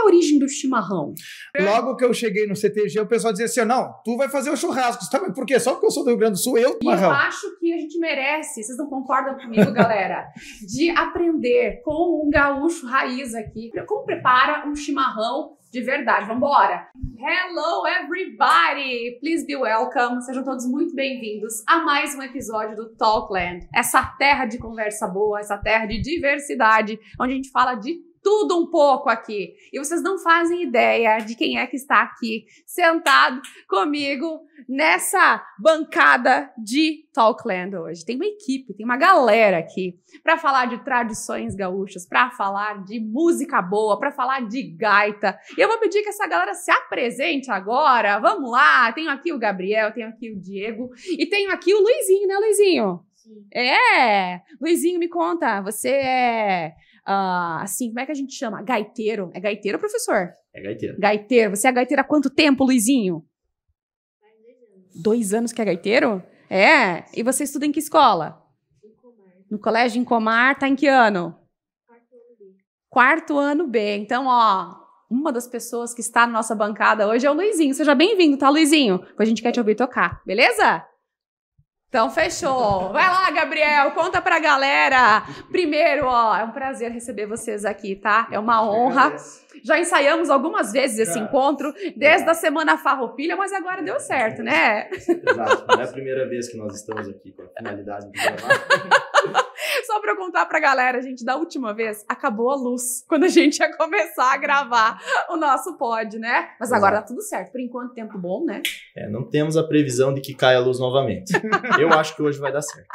é a origem do chimarrão? É. Logo que eu cheguei no CTG, o pessoal dizia assim: não, tu vai fazer o churrasco. Tá, por quê? Só porque eu sou do Rio Grande do Sul, eu, marrão. eu acho que a gente merece, vocês não concordam comigo, galera, de aprender com um gaúcho raiz aqui, como prepara um chimarrão de verdade. Vamos Hello everybody! Please be welcome. Sejam todos muito bem-vindos a mais um episódio do Talkland. Essa terra de conversa boa, essa terra de diversidade, onde a gente fala de tudo um pouco aqui. E vocês não fazem ideia de quem é que está aqui sentado comigo nessa bancada de Talkland hoje. Tem uma equipe, tem uma galera aqui para falar de tradições gaúchas, para falar de música boa, para falar de gaita. E eu vou pedir que essa galera se apresente agora. Vamos lá. Tenho aqui o Gabriel, tenho aqui o Diego e tenho aqui o Luizinho, né, Luizinho? É! Luizinho, me conta, você é uh, assim, como é que a gente chama? Gaiteiro. É gaiteiro, professor? É gaiteiro. Gaiteiro. Você é gaiteiro há quanto tempo, Luizinho? Dois anos que é gaiteiro? É? E você estuda em que escola? No colégio Comar tá em que ano? Quarto ano B. Quarto ano B. Então, ó, uma das pessoas que está na nossa bancada hoje é o Luizinho. Seja bem-vindo, tá, Luizinho? porque a gente quer te ouvir tocar, beleza? Então, fechou. Vai lá, Gabriel, conta pra galera. Primeiro, ó, é um prazer receber vocês aqui, tá? É uma honra. Já ensaiamos algumas vezes esse encontro, é. desde a semana farroupilha, mas agora deu certo, né? Exato. Não é a primeira vez que nós estamos aqui com a finalidade do Só pra contar pra galera, gente, da última vez acabou a luz quando a gente ia começar a gravar o nosso pod, né? Mas agora Exato. tá tudo certo. Por enquanto, tempo bom, né? É, não temos a previsão de que caia a luz novamente. Eu acho que hoje vai dar certo.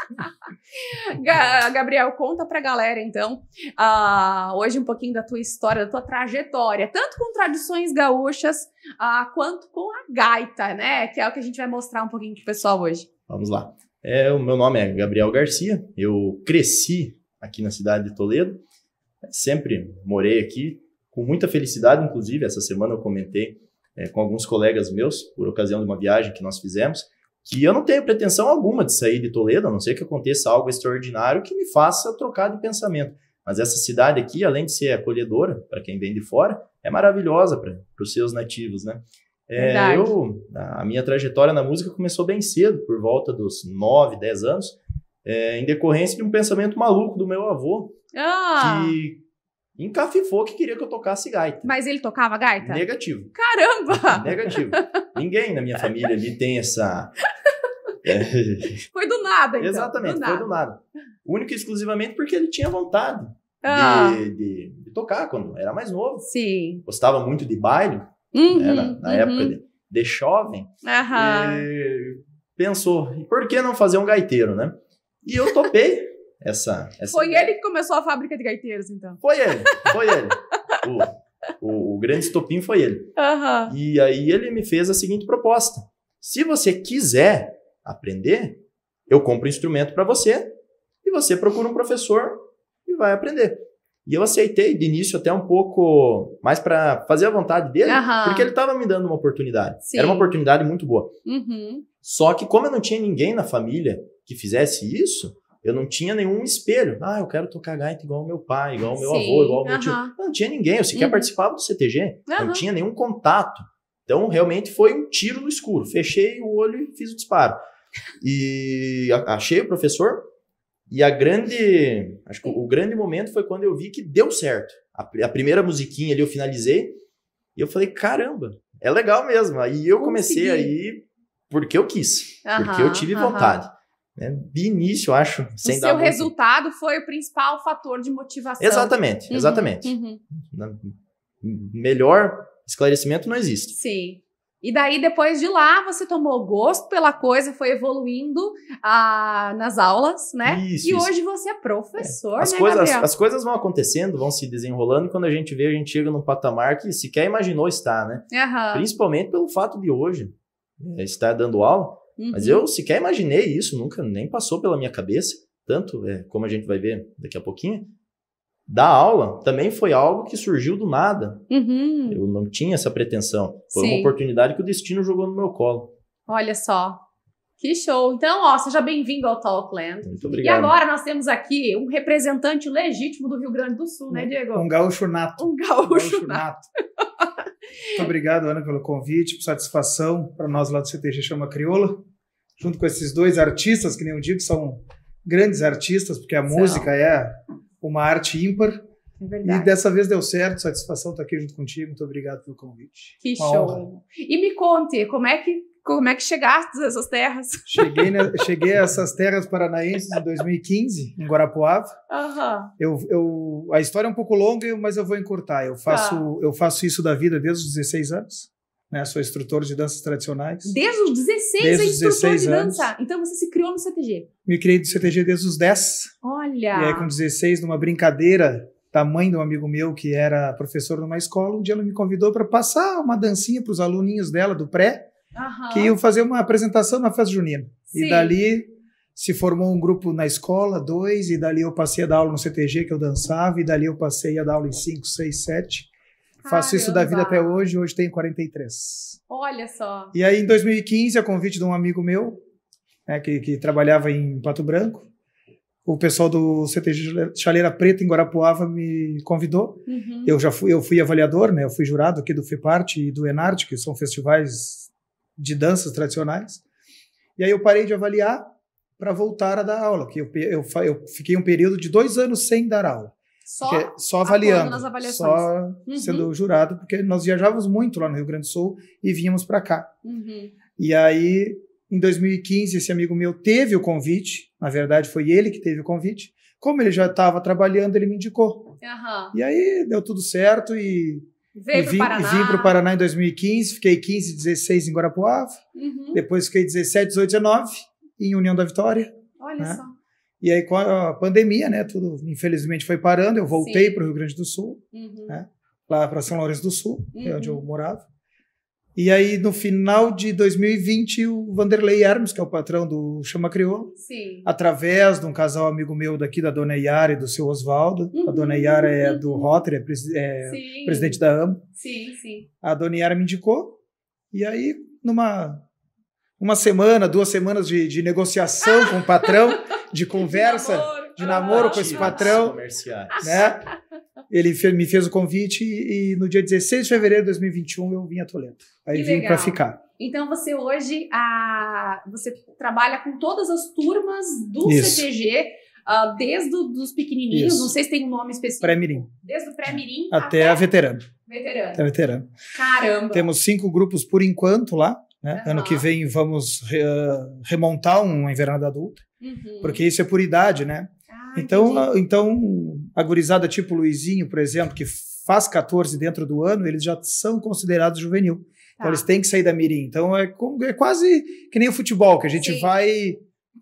Gabriel, conta pra galera, então, uh, hoje um pouquinho da tua história, da tua trajetória, tanto com tradições gaúchas uh, quanto com a gaita, né? Que é o que a gente vai mostrar um pouquinho pro pessoal hoje. Vamos lá. É, o meu nome é Gabriel Garcia, eu cresci aqui na cidade de Toledo, sempre morei aqui, com muita felicidade, inclusive, essa semana eu comentei é, com alguns colegas meus, por ocasião de uma viagem que nós fizemos, que eu não tenho pretensão alguma de sair de Toledo, a não ser que aconteça algo extraordinário que me faça trocar de pensamento. Mas essa cidade aqui, além de ser acolhedora para quem vem de fora, é maravilhosa para os seus nativos, né? É, eu, a minha trajetória na música começou bem cedo, por volta dos 9, 10 anos, é, em decorrência de um pensamento maluco do meu avô, ah. que encafifou que queria que eu tocasse gaita. Mas ele tocava gaita? Negativo. Caramba! Negativo. Ninguém na minha família ali tem essa... É, foi do nada, então. Exatamente, do foi nada. do nada. Único e exclusivamente porque ele tinha vontade ah. de, de, de tocar quando era mais novo. Sim. Gostava muito de baile, uhum, né, na, uhum. época de, de jovem, eh, pensou, por que não fazer um gaiteiro, né? E eu topei essa, essa... Foi ele que começou a fábrica de gaiteiros, então? Foi ele, foi ele. o, o, o, grande estopim foi ele. Uhum. E aí ele me fez a seguinte proposta. Se você quiser aprender, eu compro um instrumento para você e você procura um professor e vai aprender. E eu aceitei de início até um pouco mais para fazer a vontade dele, uhum. porque ele estava me dando uma oportunidade. Sim. Era uma oportunidade muito boa. Uhum. Só que como eu não tinha ninguém na família que fizesse isso, eu não tinha nenhum espelho. Ah, eu quero tocar gaita igual ao meu pai, igual ao meu Sim. avô, igual ao meu uhum. tio. não tinha ninguém, eu sequer uhum. participava do CTG. Não tinha nenhum contato. Então, realmente foi um tiro no escuro. Fechei o olho e fiz o disparo. E achei o professor, e a grande. Acho que o grande momento foi quando eu vi que deu certo. A, a primeira musiquinha ali eu finalizei. E eu falei, caramba, é legal mesmo. Aí eu comecei aí porque eu quis, aham, porque eu tive aham. vontade. Né? De início, eu acho, sem o dar. seu muito... resultado foi o principal fator de motivação. Exatamente, uhum, exatamente. Uhum. Melhor esclarecimento não existe. Sim. E daí, depois de lá, você tomou gosto pela coisa, foi evoluindo ah, nas aulas, né? Isso, e isso. hoje você é professor, é. As né, coisas, as, as, coisas vão acontecendo, vão se desenrolando, e quando a gente vê, a gente chega num patamar que sequer imaginou estar, né? Uhum. Principalmente pelo fato de hoje é, estar dando aula. Uhum. Mas eu uhum. sequer imaginei isso, nunca nem passou pela minha cabeça. Tanto, é, como a gente vai ver daqui a pouquinho, da aula também foi algo que surgiu do nada. Uhum. Eu não tinha essa pretensão. Foi Sim. uma oportunidade que o destino jogou no meu colo. Olha só. Que show. Então, ó, seja bem-vindo ao Talkland. Muito obrigado. E agora nós temos aqui um representante legítimo do Rio Grande do Sul, né, um, né, Diego? Um gaúcho nato. Um gaúcho, um gaúcho nato. nato. Muito obrigado, Ana, pelo convite, por satisfação para nós lá do CTG Chama Crioula, junto com esses dois artistas, que nem eu digo, são grandes artistas, porque a música é uma arte ímpar. É e dessa vez deu certo, satisfação estar tá aqui junto contigo. Muito obrigado pelo convite. Que uma show! Honra. E me conte, como é que como é que chegaste a essas terras? Cheguei, cheguei a essas terras paranaenses em 2015, em Guarapuava. Eu, eu, a história é um pouco longa, mas eu vou encurtar. Eu faço, tá. eu faço isso da vida desde os 16 anos né? Sou instrutor de danças tradicionais. Desde os 16, desde é instrutor 16 de dança. Anos. Então você se criou no CTG. Me criei no CTG desde os 10. Olha! E aí com 16, numa brincadeira da mãe de um amigo meu que era professor numa escola, um dia ela me convidou para passar uma dancinha para os aluninhos dela do pré, que iam fazer uma apresentação na festa junina. Sim. E dali se formou um grupo na escola, dois, e dali eu passei a dar aula no CTG, que eu dançava, e dali eu passei a dar aula em cinco, seis, sete. Faço isso da vida até hoje, hoje tenho 43. Olha só. E aí, em 2015, a convite de um amigo meu, né, que, que, trabalhava em Pato Branco, o pessoal do CTG Chaleira Preta, em Guarapuava, me convidou. Uhum. Eu já fui, eu fui avaliador, né, eu fui jurado aqui do FEPART e do ENART, que são festivais de danças tradicionais. E aí eu parei de avaliar para voltar a dar aula, que eu, eu, eu fiquei um período de dois anos sem dar aula. Só, é, só avaliando, só uhum. sendo jurado, porque nós viajávamos muito lá no Rio Grande do Sul e vínhamos para cá. Uhum. E aí, em 2015, esse amigo meu teve o convite, na verdade foi ele que teve o convite, como ele já estava trabalhando, ele me indicou. Uhum. E aí deu tudo certo e e vim para o Paraná em 2015, fiquei 15, 16 em Guarapuava, uhum. depois fiquei 17, 18, 19 em União da Vitória. Olha né? só. E aí, com a pandemia, né, tudo infelizmente foi parando. Eu voltei para o Rio Grande do Sul, uhum. né, lá para São Lourenço do Sul, uhum. onde eu uhum. morava. E aí, no final de 2020, o Vanderlei Hermes, que é o patrão do Chama Crioulo, através de um casal amigo meu daqui, da dona Yara e do seu Oswaldo. Uhum, a dona Yara é do uhum. Rotary, é, é presidente da AMO. Sim, sim. A dona Yara me indicou. E aí, numa uma semana, duas semanas de, de negociação com o patrão, de conversa, de namoro, de namoro ah, com esse ah, patrão. Né? Ele me fez o convite e, e, no dia 16 de fevereiro de 2021 eu vim a Toledo. Aí que vim para ficar. Então você hoje a, você trabalha com todas as turmas do Isso. CTG, uh, ah, desde os pequenininhos, Isso. não sei se tem um nome específico. Pré-mirim. Desde o pré-mirim até, até, a veterano. Veterano. Até a veterano. Caramba. Temos cinco grupos por enquanto lá. Né? Uhum. Ano que vem vamos re, ah, remontar uma invernada adulta. Uhum. Porque isso é por idade, né? Ah, então, então, a gurizada tipo Luizinho, por exemplo, que faz 14 dentro do ano, eles já são considerados juvenil. Então, tá. Então, eles têm que sair da mirim. Então, é, é quase que nem o futebol, que a gente Sim. vai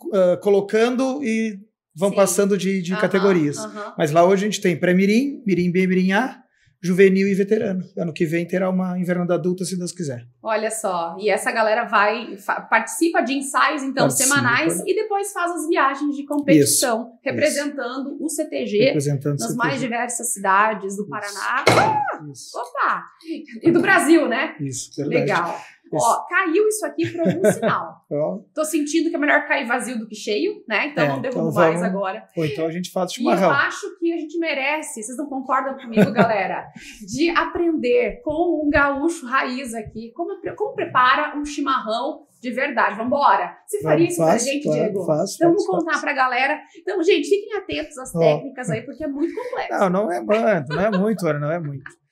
uh, colocando e vão Sim. passando de, de uhum, categorias. Uhum. Mas lá hoje a gente tem pré-mirim, mirim B, mirim A, juvenil e veterano. Ano que vem terá uma invernada adulta, se Deus quiser. Olha só, e essa galera vai participa de ensaios então participa. semanais e depois faz as viagens de competição, isso, representando isso. o CTG representando nas CTG. mais diversas cidades do Paraná. Isso. opa! E do Brasil, né? Isso, verdade. Legal. Ó, caiu isso aqui por algum sinal. Tô sentindo que é melhor cair vazio do que cheio, né? Então é, não devo então mais agora. Ou então a gente faz chimarrão. E eu acho que a gente merece, vocês não concordam comigo, galera, de aprender com um gaúcho raiz aqui, como, como prepara um chimarrão de verdade. Vamos embora. Você faria isso faz, pra gente, claro, Diego? Faz, então, vamos contar faz. pra galera. Então, gente, fiquem atentos às técnicas oh. aí, porque é muito complexo. Não, não é muito, não é muito, não é muito.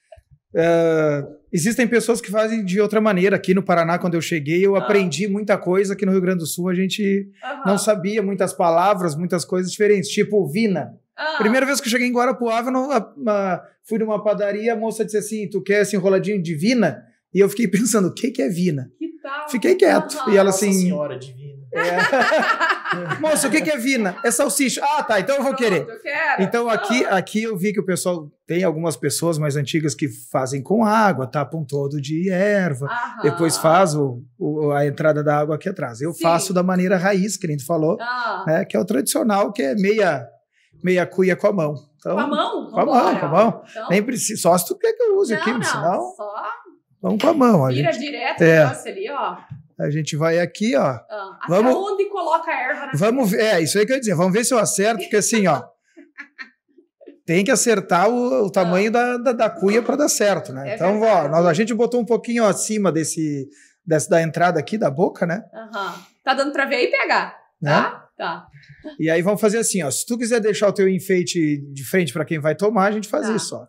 Uh, existem pessoas que fazem de outra maneira. Aqui no Paraná, quando eu cheguei, eu ah. aprendi muita coisa que no Rio Grande do Sul a gente não sabia muitas palavras, muitas coisas diferentes, tipo vina. Ah. Primeira vez que eu cheguei em Guarapuava, eu não, a, a, fui numa padaria, a moça disse assim: Tu quer esse enroladinho de vina? E eu fiquei pensando: O que, que é vina? Que tal? Fiquei quieto. E ela assim. Nossa senhora, de vina. É. Moço, o que é vina? É salsicha. Ah, tá, então eu vou querer. Então aqui, ah. aqui eu vi que o pessoal tem algumas pessoas mais antigas que fazem com água, tapam todo de erva, Aham. depois faz o, o, a entrada da água aqui atrás. Eu Sim. faço da maneira raiz, que a gente falou, ah. né, que é o tradicional, que é meia, meia cuia com a mão. Então, com a mão? Com a mão, com a mão. Então... Nem preciso. só se tu quer que eu use não, aqui, não, senão... Só... Vamos com a mão. Vira a gente... direto é. o negócio ali, ó. A gente vai aqui, ó. Ah, vamos, onde coloca a erva? Na vamos ver, é isso aí que eu ia dizer. Vamos ver se eu acerto, porque assim, ó. tem que acertar o, o tamanho ah. da, da, da, cuia para dar certo, né? É então, ó, nós, a gente botou um pouquinho acima desse, desse da entrada aqui da boca, né? Uhum. Tá dando para ver aí pegar, tá? né? tá? Tá. E aí vamos fazer assim, ó. Se tu quiser deixar o teu enfeite de frente para quem vai tomar, a gente faz tá. isso, ó.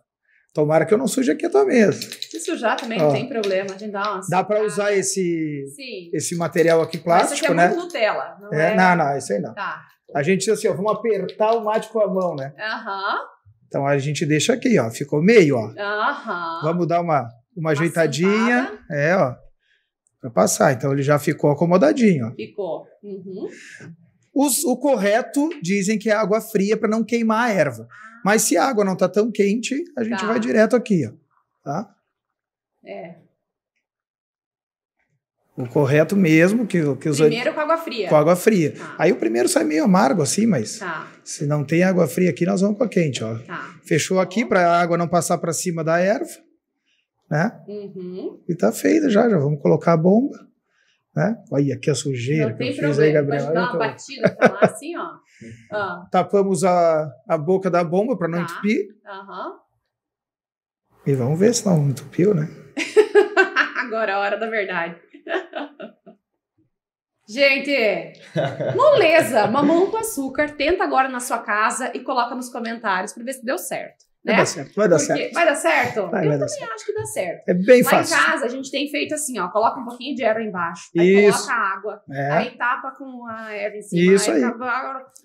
Tomara que eu não suje aqui a tua mesa. Se sujar também não tem problema, a gente dá uma. Dá para usar esse, esse material aqui plástico, né? isso aqui é né? Nutella, não é, é? Não, não, isso aí não. Tá. A gente assim, ó, vamos apertar o mate com a mão, né? Aham. Então a gente deixa aqui, ó, ficou meio, ó. Aham. Vamos dar uma uma ajeitadinha, sentada. é, ó, para passar. Então ele já ficou acomodadinho, ó. Ficou. Uhum. o correto dizem que é água fria para não queimar a erva. Ah. Mas se a água não está tão quente, a gente tá. vai direto aqui, ó. Tá? É. O correto mesmo que, que os primeiro com água fria. Com água fria. Tá. Aí o primeiro sai meio amargo assim, mas tá. se não tem água fria aqui, nós vamos com a quente, ó. Tá. Fechou aqui para a água não passar para cima da erva, né? Uhum. E tá feito já, já vamos colocar a bomba, né? Olha aqui a sujeira não que eu fiz problema. aí, Gabriel. Pode dar uma batida pra tá lá assim, ó. Ah. Tapamos a, a boca da bomba para não tá. entupir. Uhum. E vamos ver se não entupiu, né? Agora é a hora da verdade. Gente, moleza, mamão com açúcar, tenta agora na sua casa e coloca nos comentários para ver se deu certo. Né? Vai dar certo, vai dar Porque certo. Vai dar certo? Vai, eu vai também certo. acho que dá certo. É bem Lá fácil. Lá em casa, a gente tem feito assim, ó, coloca um pouquinho de erva embaixo, aí Isso. coloca água, é. aí tapa com a erva em cima, Isso aí, aí.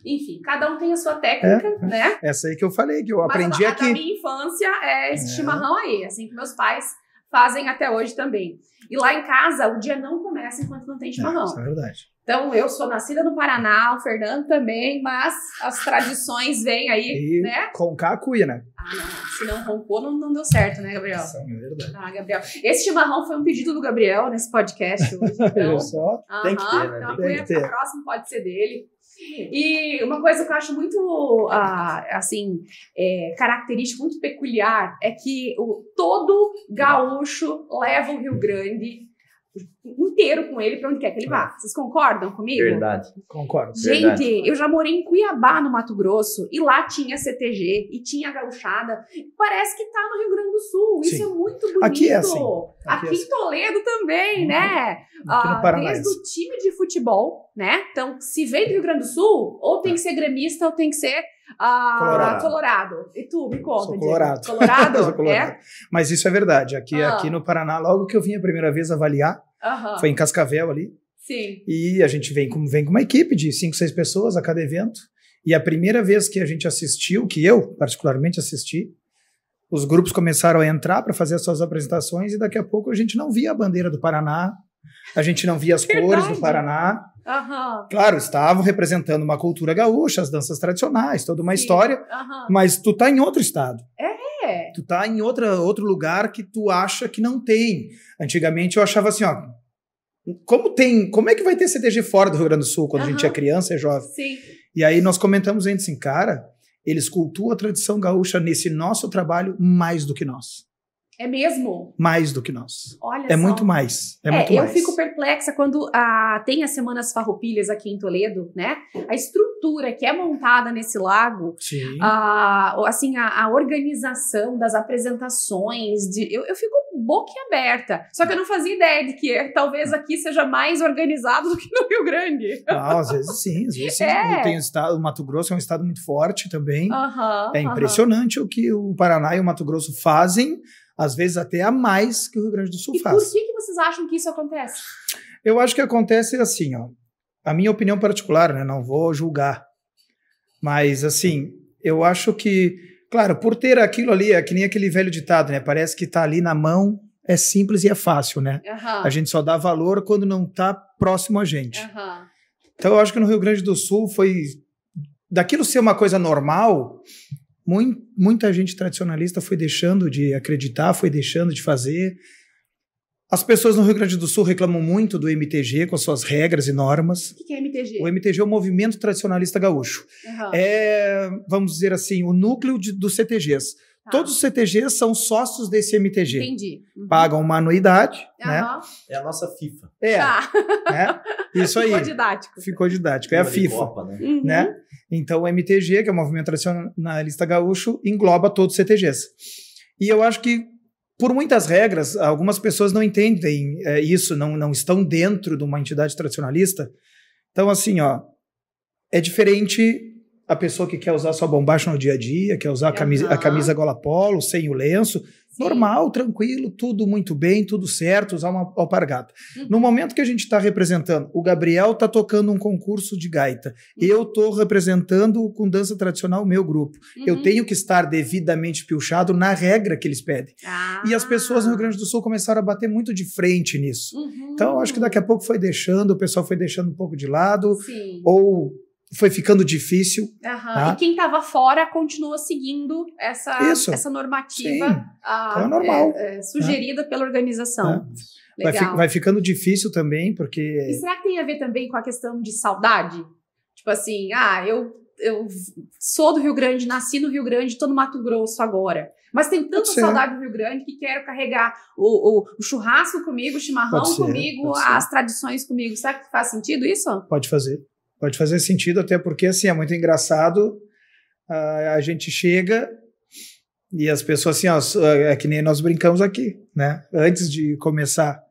enfim, cada um tem a sua técnica, é. né? Essa aí que eu falei, que eu Mas aprendi a, aqui. A minha infância é esse é. chimarrão aí, assim que meus pais fazem até hoje também. E lá em casa, o dia não começa enquanto não tem é, chimarrão. É, isso é verdade. Então, eu sou nascida no Paraná, o Fernando também, mas as tradições vêm aí, e né? Com a né? Ah, não. Se não roncou, não, não deu certo, né, Gabriel? Isso é verdade. Ah, Gabriel. Esse chimarrão foi um pedido do Gabriel nesse podcast hoje. Então, eu só. Uhum, tem que ter, né? Então, tem que ter. Próximo pode ser dele. E uma coisa que eu acho muito, ah, assim, é, característica, muito peculiar, é que o, todo gaúcho leva o Rio Grande inteiro com ele para onde quer que ele vá. É. Vocês concordam comigo? Verdade, concordo. Gente, verdade. eu já morei em Cuiabá, no Mato Grosso, e lá tinha CTG e tinha gauchada. Parece que tá no Rio Grande do Sul. Isso é muito bonito. Aqui é assim. Aqui, é Aqui é assim. em Toledo também, uhum. né? Ah, é desde o time de futebol, né? Então, se vem do Rio Grande do Sul, ou tem que ser gremista, ou tem que ser ah, colorado. colorado. E tu, me conta. Sou colorado. Colorado? colorado. É? Mas isso é verdade. Aqui, ah. aqui no Paraná, logo que eu vim a primeira vez avaliar, Uhum. Foi em Cascavel ali. Sim. E a gente vem com, vem com uma equipe de cinco, seis pessoas a cada evento. E a primeira vez que a gente assistiu, que eu particularmente assisti, os grupos começaram a entrar para fazer as suas apresentações e daqui a pouco a gente não via a bandeira do Paraná, a gente não via as Verdade. cores do Paraná. Uhum. Claro, estavam representando uma cultura gaúcha, as danças tradicionais, toda uma Sim. história, uhum. mas tu tá em outro estado. É? É. Tu tá em outra, outro lugar que tu acha que não tem. Antigamente eu achava assim, ó. Como tem. Como é que vai ter CTG fora do Rio Grande do Sul quando uhum. a gente é criança, é jovem? Sim. E aí nós comentamos antes assim, cara, eles cultuam a tradição gaúcha nesse nosso trabalho mais do que nós. É mesmo? Mais do que nós. Olha é só. muito mais. É, é muito eu mais. fico perplexa quando ah, tem as Semanas Farroupilhas aqui em Toledo, né? A estrutura que é montada nesse lago, Sim. Ah, assim, a, a, organização das apresentações, de, eu, eu fico boquiaberta. Só que eu não fazia ideia de que talvez aqui seja mais organizado do que no Rio Grande. Ah, às vezes sim, às vezes sim. É. Tipo, tem o, estado, o Mato Grosso é um estado muito forte também. Uhum, é impressionante o que o Paraná e o Mato Grosso fazem às vezes até a mais que o Rio Grande do Sul e faz. Por que, que vocês acham que isso acontece? Eu acho que acontece assim, ó. A minha opinião particular, né? Não vou julgar. Mas, assim, eu acho que, claro, por ter aquilo ali, é que nem aquele velho ditado, né? Parece que tá ali na mão, é simples e é fácil, né? Uhum. A gente só dá valor quando não tá próximo a gente. Uhum. Então, eu acho que no Rio Grande do Sul foi. Daquilo ser uma coisa normal, muita gente tradicionalista foi deixando de acreditar, foi deixando de fazer. As pessoas no Rio Grande do Sul reclamam muito do MTG com as suas regras e normas. O que é MTG? O MTG é o Movimento Tradicionalista Gaúcho. Uhum. É, vamos dizer assim, o núcleo dos CTGs. Tá. Todos os CTGs são sócios desse MTG. Entendi. Uhum. Pagam uma anuidade, uhum. né? É a nossa FIFA. É. Tá. Né? Isso aí. Ficou didático. Ficou didático. É a FIFA. Copa, né? Uhum. né? Então, o MTG, que é o Movimento Tradicionalista Gaúcho, engloba todos os CTGs. E eu acho que, por muitas regras, algumas pessoas não entendem é, isso, não, não estão dentro de uma entidade tradicionalista. Então, assim, ó, é diferente a pessoa que quer usar sua bombacha no dia a dia, quer usar a camisa, a camisa gola polo, sem o lenço. Normal, tranquilo, tudo muito bem, tudo certo, usar uma alpargata. Uhum. No momento que a gente está representando, o Gabriel está tocando um concurso de gaita. Uhum. Eu estou representando com dança tradicional o meu grupo. Eu uhum. tenho que estar devidamente piochado na regra que eles pedem. Ah. E as pessoas no Rio Grande do Sul começaram a bater muito de frente nisso. Então, acho que daqui a pouco foi deixando, o pessoal foi deixando um pouco de lado. Sim. Ou foi ficando difícil. Uhum. Tá? E quem estava fora continua seguindo essa, Isso. essa normativa a, então é normal, é, é, né? sugerida pela organização. É. Vai, fi, vai, ficando difícil também, porque. E será que tem a ver também com a questão de saudade? Tipo assim, ah, eu, eu sou do Rio Grande, nasci no Rio Grande, estou no Mato Grosso agora. Mas tenho tanta saudade do Rio Grande que quero carregar o, o, o churrasco comigo, o chimarrão ser, comigo, as tradições comigo. Será que faz sentido isso? Pode fazer, Pode fazer sentido, até porque assim, é muito engraçado. A, a gente chega e as pessoas assim, ó, é, é que nem nós brincamos aqui, né? Antes de começar,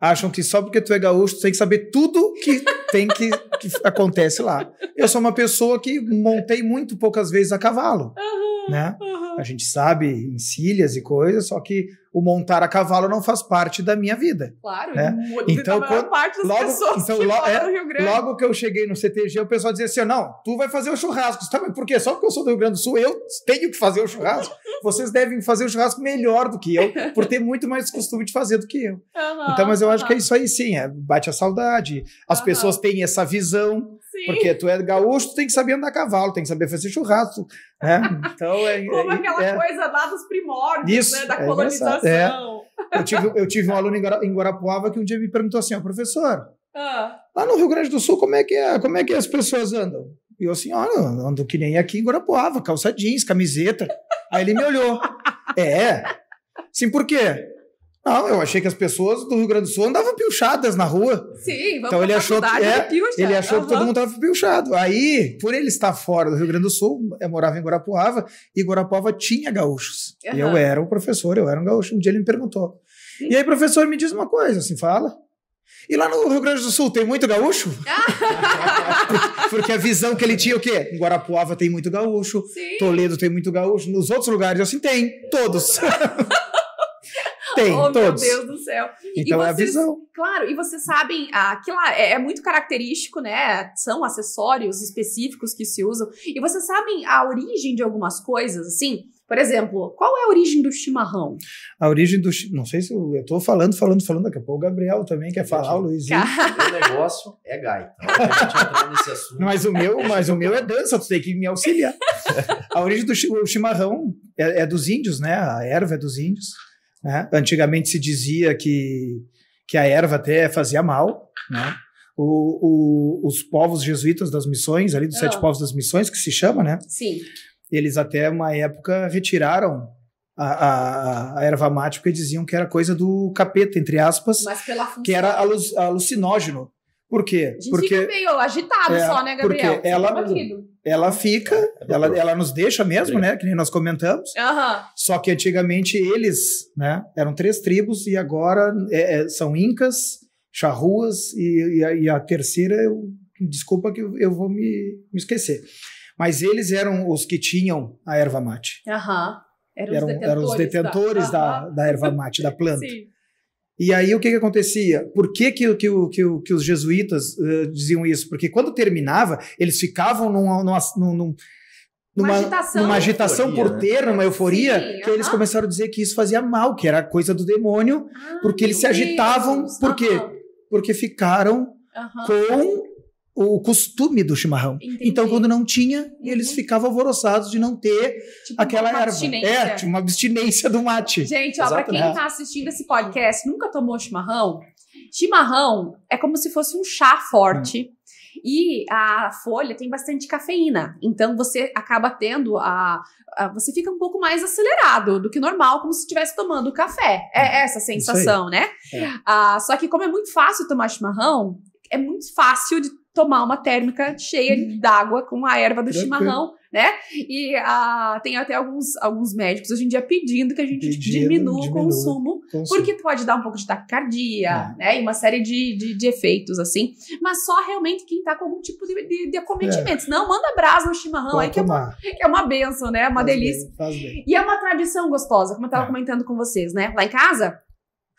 acham que só porque tu é gaúcho, tu tem que saber tudo que tem que, que acontece lá. Eu sou uma pessoa que montei muito poucas vezes a cavalo. Uhum né? Uhum. A gente sabe encilhas e coisas, só que o montar a cavalo não faz parte da minha vida. Claro, né? então, quando, parte das logo, pessoas então, que é, Rio Grande. Logo que eu cheguei no CTG, o pessoal dizia assim, não, tu vai fazer o churrasco. Tá, mas por quê? Só porque eu sou do Rio Grande do Sul, eu tenho que fazer o churrasco. Vocês devem fazer o churrasco melhor do que eu, por ter muito mais costume de fazer do que eu. Uhum, então, mas eu uhum. acho que é isso aí sim, é, bate a saudade. As pessoas têm essa visão, porque tu é gaúcho, tu tem que saber andar a cavalo, tem que saber fazer churrasco. Né? Então, é, Como é, aquela é, coisa lá dos primórdios, isso, né? da é é. colonização. Eu, tive, eu tive um aluno em Guarapuava que um dia me perguntou assim, ó, professor, ah. lá no Rio Grande do Sul, como é que, é, como é que as pessoas andam? E eu assim, olha, ando que nem aqui em Guarapuava, calça jeans, camiseta. Aí ele me olhou. é. Sim, por quê? Não, eu achei que as pessoas do Rio Grande do Sul andavam pilchadas na rua. Sim, vamos então ele achou que é, né? Ele achou uhum. que todo mundo estava pilchado. Aí, por ele estar fora do Rio Grande do Sul, eu morava em Guarapuava, e Guarapuava tinha gaúchos. Uhum. E eu era o professor, eu era um gaúcho. Um dia ele me perguntou. Sim. E aí, professor, me diz uma coisa, assim, fala. E lá no Rio Grande do Sul tem muito gaúcho? Ah! Porque a visão que ele tinha o quê? Em Guarapuava tem muito gaúcho, Sim. Toledo tem muito gaúcho, nos outros lugares eu assim tem, todos. tem, oh, todos. Meu Deus do céu. Então vocês, é a visão. Claro, e vocês sabem, aquilo ah, é, é muito característico, né? São acessórios específicos que se usam. E vocês sabem a origem de algumas coisas, assim? Por exemplo, qual é a origem do chimarrão? A origem do não sei se eu, estou falando, falando, falando daqui a pouco o Gabriel também quer falar, o Luizinho. o negócio é gay. mas o meu, mas o meu é dança, tu tem que me auxiliar. A origem do chimarrão é, é dos índios, né? A erva é dos índios. Né? Antigamente se dizia que, que a erva até fazia mal, né? O, o, os povos jesuítas das missões, ali dos sete ah. povos das missões, que se chama, né? Sim. Eles até uma época retiraram a, a, a erva mate porque diziam que era coisa do capeta, entre aspas. Mas pela função. Que era alu alucinógeno. Por quê? A gente porque fica meio agitado é, só, né, Gabriel? Porque ela, ela fica, é, é ela, ela nos deixa mesmo, né? Que nem nós comentamos. Só que antigamente eles, né? Eram três tribos e agora é, é, são incas, charruas e, e, a, e a, terceira, eu, desculpa que eu, vou me, me, esquecer. Mas eles eram os que tinham a erva mate. Aham. Eram, eram, os detentores, eram os detentores da, da, da erva mate, da planta. Sim. E aí o que, que acontecia? Por que, que, que, que, que os jesuítas uh, diziam isso? Porque quando terminava, eles ficavam numa, numa, numa numa, agitação, numa agitação euforia, por né? ter, numa euforia, Sim, que uh -huh. eles começaram a dizer que isso fazia mal, que era coisa do demônio, ah, porque eles se agitavam, Deus, por quê? Porque ficaram uh -huh. com o costume do chimarrão. Entendi. Então, quando não tinha, uhum. eles ficavam alvoroçados de não ter tipo, aquela uma erva. É, tinha tipo, uma abstinência do mate. Gente, ó, para quem está né? assistindo esse podcast, nunca tomou chimarrão? Chimarrão é como se fosse um chá forte. Hum. E a folha tem bastante cafeína, então você acaba tendo a, a, Você fica um pouco mais acelerado do que normal, como se estivesse tomando café. É uhum. essa sensação, né? É. Ah, só que, como é muito fácil tomar chimarrão, é muito fácil de tomar uma térmica cheia uhum. d'água com a erva do Tranquilo. chimarrão, né? E a, ah, tem até alguns, alguns médicos hoje em dia pedindo que a gente pedindo, diminua, diminua, o consumo, consumo, porque pode dar um pouco de taquicardia, é. né? E uma série de, de, de, efeitos, assim. Mas só realmente quem tá com algum tipo de, de, de acometimento. É. Não, manda brasa no chimarrão pode aí, que é, uma, que é uma benção, né? É uma faz delícia. Bem, faz bem. E é uma tradição gostosa, como eu tava é. comentando com vocês, né? Lá em casa,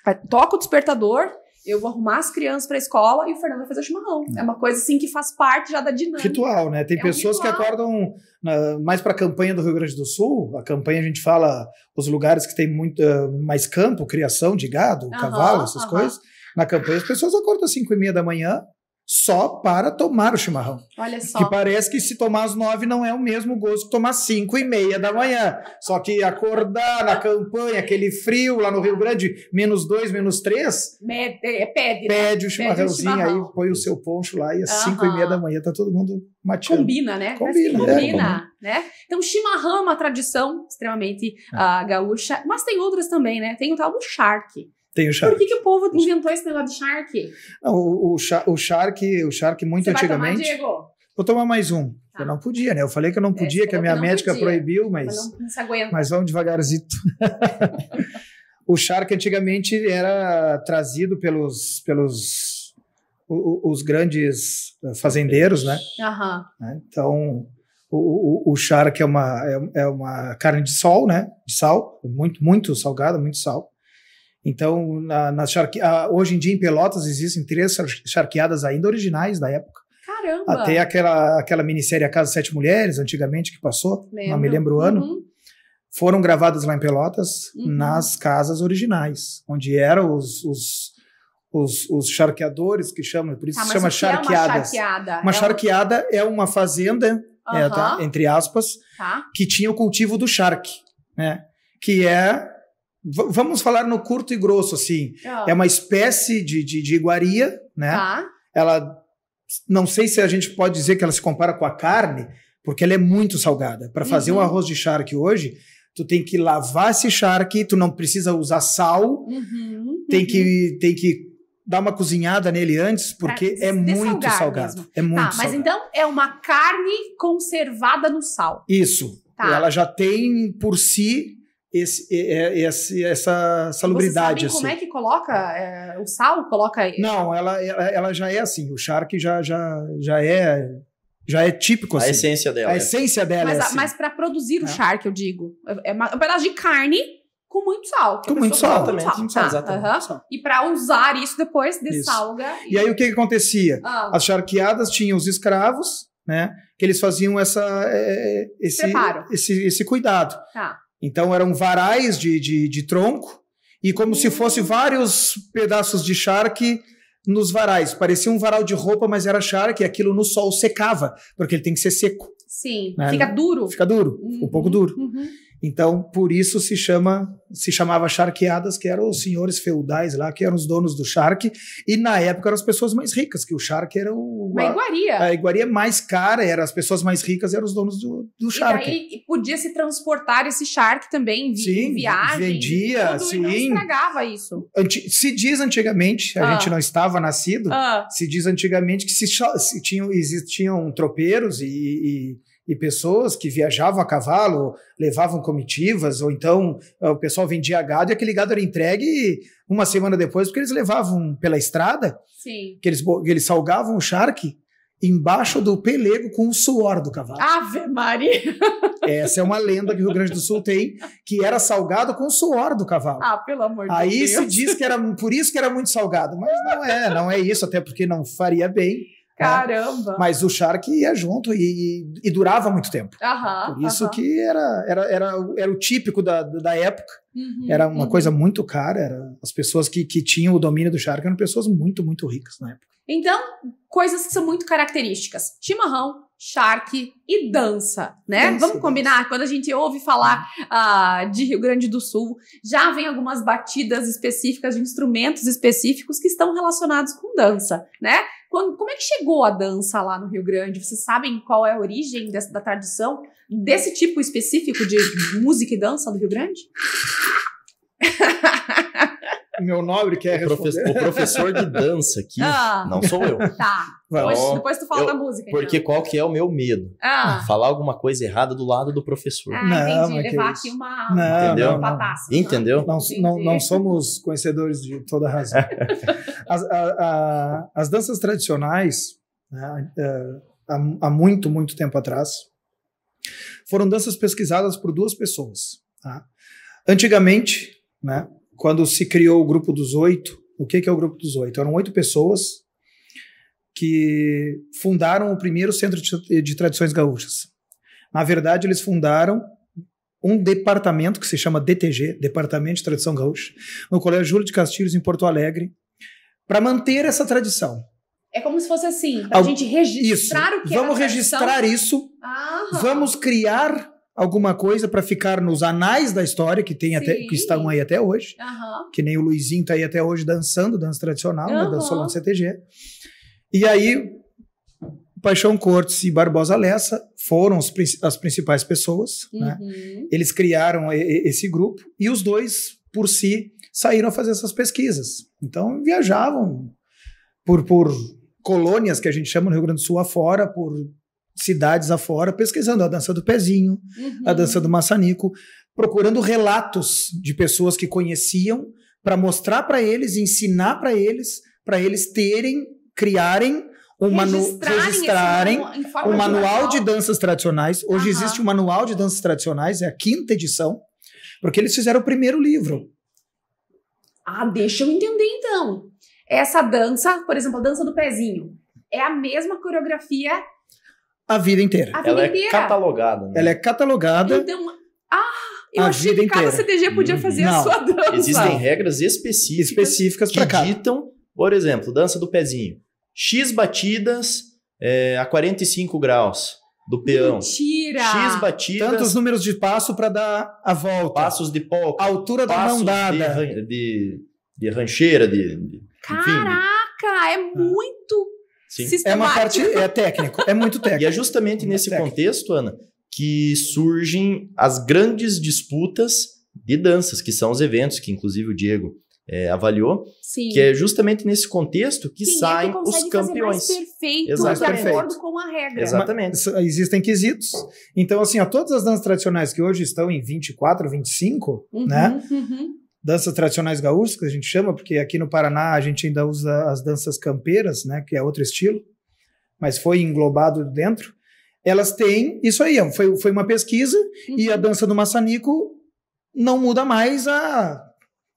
é, toca o despertador, eu vou arrumar as crianças para a escola e o Fernando vai fazer o chimarrão. É. é uma coisa assim que faz parte já da dinâmica. Ritual, né? Tem é pessoas um que acordam na, mais para a campanha do Rio Grande do Sul. A campanha a gente fala os lugares que tem muito uh, mais campo, criação de gado, cavalo, essas coisas. Na campanha as pessoas acordam às 5 e meia da manhã só para tomar o chimarrão. Olha só. Que parece que se tomar às nove não é o mesmo gosto que tomar cinco e meia da manhã. Só que acordar na campanha, aquele frio lá no Rio Grande, menos dois, menos três. É, é, pede, né? pede, pede o chimarrãozinho pede o chimarrão. aí, põe o seu poncho lá e às uhum. cinco e meia da manhã tá todo mundo matando. Né? Combina, né? Combina, combina, é, né? Então, chimarrão é uma tradição extremamente é. Uh, gaúcha, mas tem outras também, né? Tem o tal do charque tem o Shark. Por que, que o povo inventou esse negócio de Shark? Não, o, o, o Shark, o Shark muito Você antigamente. Vai tomar, Diego? Vou tomar mais um. Tá. Eu não podia, né? Eu falei que eu não é, podia, é, que a minha médica podia. proibiu, mas. Mas, mas vamos devagarzito. o Shark antigamente era trazido pelos, pelos os, grandes eh, fazendeiros, né? Uhum. Então, o, o, o Shark é uma, é, é uma carne de sol, né? De sal, muito, muito salgada, muito sal. Então, na, na charque... Ah, hoje em dia em Pelotas existem três charqueadas ainda originais da época. Caramba! Até aquela, aquela minissérie A Casa Sete Mulheres, antigamente, que passou, lembro. não me lembro o ano. Uhum. Foram gravadas lá em Pelotas, uhum. nas casas originais, onde eram os, os os, os, charqueadores que chamam, por isso tá, se chama charqueadas. É uma charqueada, uma é, charqueada um... é uma fazenda, uhum. é, tá, entre aspas, tá. que tinha o cultivo do charque, né? Que é Vamos falar no curto e grosso, assim. Ah. É uma espécie de, de, de iguaria, né? Tá. Ela. Não sei se a gente pode dizer que ela se compara com a carne, porque ela é muito salgada. Para fazer uhum. um arroz de charque hoje, tu tem que lavar esse charque, tu não precisa usar sal, uhum. tem, que, uhum. tem que dar uma cozinhada nele antes, porque é muito salgado. Mesmo. É tá, muito tá, salgado. Mas então é uma carne conservada no sal. Isso. Tá. Ela já tem por si esse, é, é, esse, essa salubridade. Você sabe assim. como é que coloca é, o sal? Coloca? Não, ela, ela, ela, já é assim. O charque já, já, já é já é típico assim. A essência dela. A é. essência dela. Mas, é assim. mas para produzir o charque, eu digo, é um pedaço de carne com muito sal. Com muito sal, também. Sal. Muito sal, exatamente. Uhum. Sal. E para usar isso depois, dessalga. Isso. E... e aí o que, que acontecia? Ah. As charqueadas tinham os escravos, né? Que eles faziam essa, é, esse, esse, esse cuidado. Tá. Então eram varais de, de, de tronco e como se fosse vários pedaços de charque nos varais. Parecia um varal de roupa, mas era charque e aquilo no sol secava, porque ele tem que ser seco. Sim, né? fica duro. Fica duro, uhum. um pouco uhum, duro. Uhum. Então, por isso se chama, se chamava charqueadas, que eram os senhores feudais lá, que eram os donos do charque, e na época eram as pessoas mais ricas, que o charque era o, a, iguaria. A iguaria mais cara, era as pessoas mais ricas eram os donos do, do charque. E daí podia se transportar esse charque também, vi, sim, viagem, vendia, tudo, sim. E não estragava isso. Anti, se diz antigamente, a ah. gente não estava nascido, ah. se diz antigamente que se, se tinham, existiam tropeiros e, e e pessoas que viajavam a cavalo, levavam comitivas, ou então ah, o pessoal vendia gado e aquele gado era entregue uma semana depois, porque eles levavam pela estrada, Sim. que eles, eles salgavam o charque embaixo do pelego com o suor do cavalo. Ave Maria! Essa é uma lenda que o Rio Grande do Sul tem, que era salgado com o suor do cavalo. Ah, pelo amor de Deus! Aí se diz que era por isso que era muito salgado, mas não é, não é isso, até porque não faria bem. Né? Caramba! Mas o Shark ia junto e, e durava muito tempo. Aham, Por isso aham. que era, era, era, era o típico da, da época. Uhum, era uma uhum. coisa muito cara. Era, as pessoas que, que tinham o domínio do Shark eram pessoas muito, muito ricas na época. Então, coisas que são muito características. Chimarrão, Shark e dança, né? Dança, Vamos combinar? Dança. Quando a gente ouve falar uhum. ah. uh, de Rio Grande do Sul, já vem algumas batidas específicas de instrumentos específicos que estão relacionados com dança, né? Quando, como é que chegou a dança lá no Rio Grande? Vocês sabem qual é a origem dessa, da tradição desse tipo específico de música e dança do Rio Grande? Meu nobre quer o responder. Profe o professor de dança aqui, ah, não sou eu. Tá. Depois, depois tu fala eu, da música. Então. Porque qual que é o meu medo? Ah. Falar alguma coisa errada do lado do professor. Ah, não, entendi. Levar é aqui uma, não, entendeu? Não, Entendeu? Né? Não, não, não somos conhecedores de toda razão. As, a, a, as danças tradicionais, né, é, há, há, muito, muito tempo atrás, foram danças pesquisadas por duas pessoas. Tá? Antigamente, né, quando se criou o grupo dos oito, o que, que é o grupo dos oito? Eram oito pessoas que fundaram o primeiro centro de, de tradições gaúchas. Na verdade, eles fundaram um departamento que se chama DTG, Departamento de Tradição Gaúcha, no Colégio Júlio de Castilhos, em Porto Alegre, para manter essa tradição. É como se fosse assim, a Al... gente registrar isso. o que é Vamos é registrar isso. Aham. Vamos criar alguma coisa para ficar nos anais da história que tem até que estão aí até hoje. Aham. Que nem o Luizinho tá aí até hoje dançando dança tradicional, né, dançou lá no CTG. E aí Paixão Cortes e Barbosa Lessa foram os, as principais pessoas. Né? Uhum. Né? Eles criaram esse grupo e os dois, por si, saíram a fazer essas pesquisas. Então, viajavam por, por colônias, que a gente chama no Rio Grande do Sul, afora, por cidades afora, pesquisando a dança do pezinho, uhum. a dança do maçanico, procurando relatos de pessoas que conheciam para mostrar para eles, ensinar para eles, para eles terem, criarem um registrarem, manu registrarem manu um manual de, de danças tradicionais. Hoje uhum. existe um manual de danças tradicionais, é a quinta edição, porque eles fizeram o primeiro livro. Ah, deixa eu entender então. Essa dança, por exemplo, a dança do pezinho, é a mesma coreografia a vida inteira. A vida ela é inteira. é catalogada. Né? Ela é catalogada. Então, ah, eu a achei que cada inteira. CTG podia uhum. fazer Não. a sua dança. Existem regras específicas, específicas que cá. ditam, por exemplo, dança do pezinho. X batidas é, a 45 graus do peão. Mentira! X batidas. Tantos números de passo para dar a volta. Passos de polca. Altura da mão dada. De, de, de rancheira, de. de Caraca! Enfim, é ah. muito. Sim. É uma parte. É técnico, é muito técnico. e é justamente é nesse técnico. contexto, Ana, que surgem as grandes disputas de danças, que são os eventos que, inclusive, o Diego é, avaliou, Sim. que é justamente nesse contexto que Quem saem é que os campeões. Fazer mais perfeito Exato, de perfeito. acordo com a regra. Exatamente. Mas, existem quesitos. Então, assim, ó, todas as danças tradicionais que hoje estão em 24, 25, uhum, né? Uhum. Danças tradicionais gaúchas, que a gente chama, porque aqui no Paraná a gente ainda usa as danças campeiras, né? Que é outro estilo, mas foi englobado dentro. Elas têm isso aí, foi, foi uma pesquisa, uhum. e a uhum. dança do maçanico não muda mais a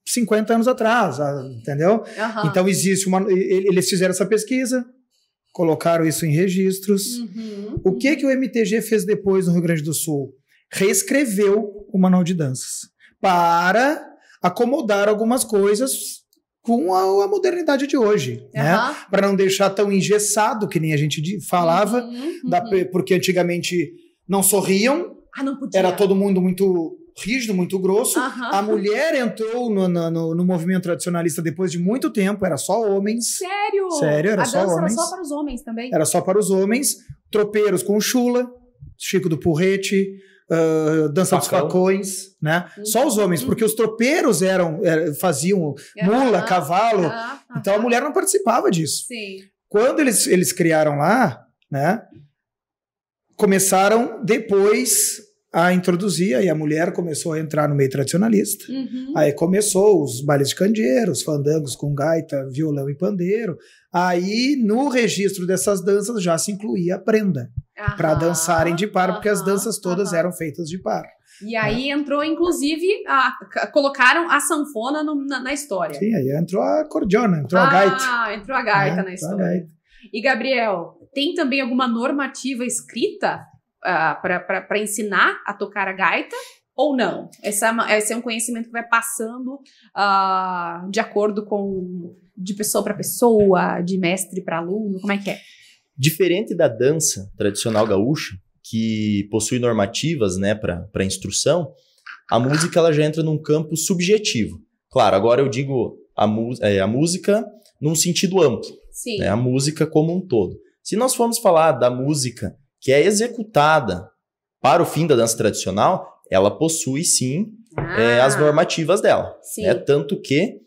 50 anos atrás, ah, entendeu? Uhum. Então existe uma. Eles fizeram essa pesquisa, colocaram isso em registros. Uhum. O que que o MTG fez depois no Rio Grande do Sul? Reescreveu o manual de danças para acomodar algumas coisas com a, a modernidade de hoje, uhum. né? Para não deixar tão engessado que nem a gente falava, uhum. da, uhum. porque antigamente não sorriam, ah, não era todo mundo muito rígido, muito grosso. A mulher entrou no, no, no, movimento tradicionalista depois de muito tempo, era só homens. Sério? Sério, era a só dança homens. era só para os homens também? Era só para os homens. Tropeiros com chula, Chico do Porrete, uh, Dança dos Facões, né? Uhum. Só os homens, porque os tropeiros eram, faziam mula, uhum. cavalo. Uhum. Então a mulher não participava disso. Sim. Quando eles, eles criaram lá, né? Começaram depois a introduzir, aí a mulher começou a entrar no meio tradicionalista. Uhum. Aí começou os bailes de candeeiros, fandangos com gaita, violão e pandeiro. Aí no registro dessas danças já se incluía a prenda para dançarem de par, aham, porque as danças todas aham. eram feitas de par. E aí é. entrou, inclusive, a, a, colocaram a sanfona no, na, na, história. Sim, aí entrou a cordiona, entrou ah, a gaita. Ah, entrou a gaita é, na história. Gaita. E, Gabriel, tem também alguma normativa escrita ah, para ensinar a tocar a gaita ou não? Essa, é esse é um conhecimento que vai passando uh, de acordo com de pessoa para pessoa, de mestre para aluno, como é que é? Diferente da dança tradicional gaúcha, que possui normativas né, para instrução, a música ela já entra num campo subjetivo. Claro, agora eu digo a, é, a música num sentido amplo, né, a música como um todo. Se nós formos falar da música que é executada para o fim da dança tradicional, ela possui sim ah. é, as normativas dela. Sim. Né? Tanto que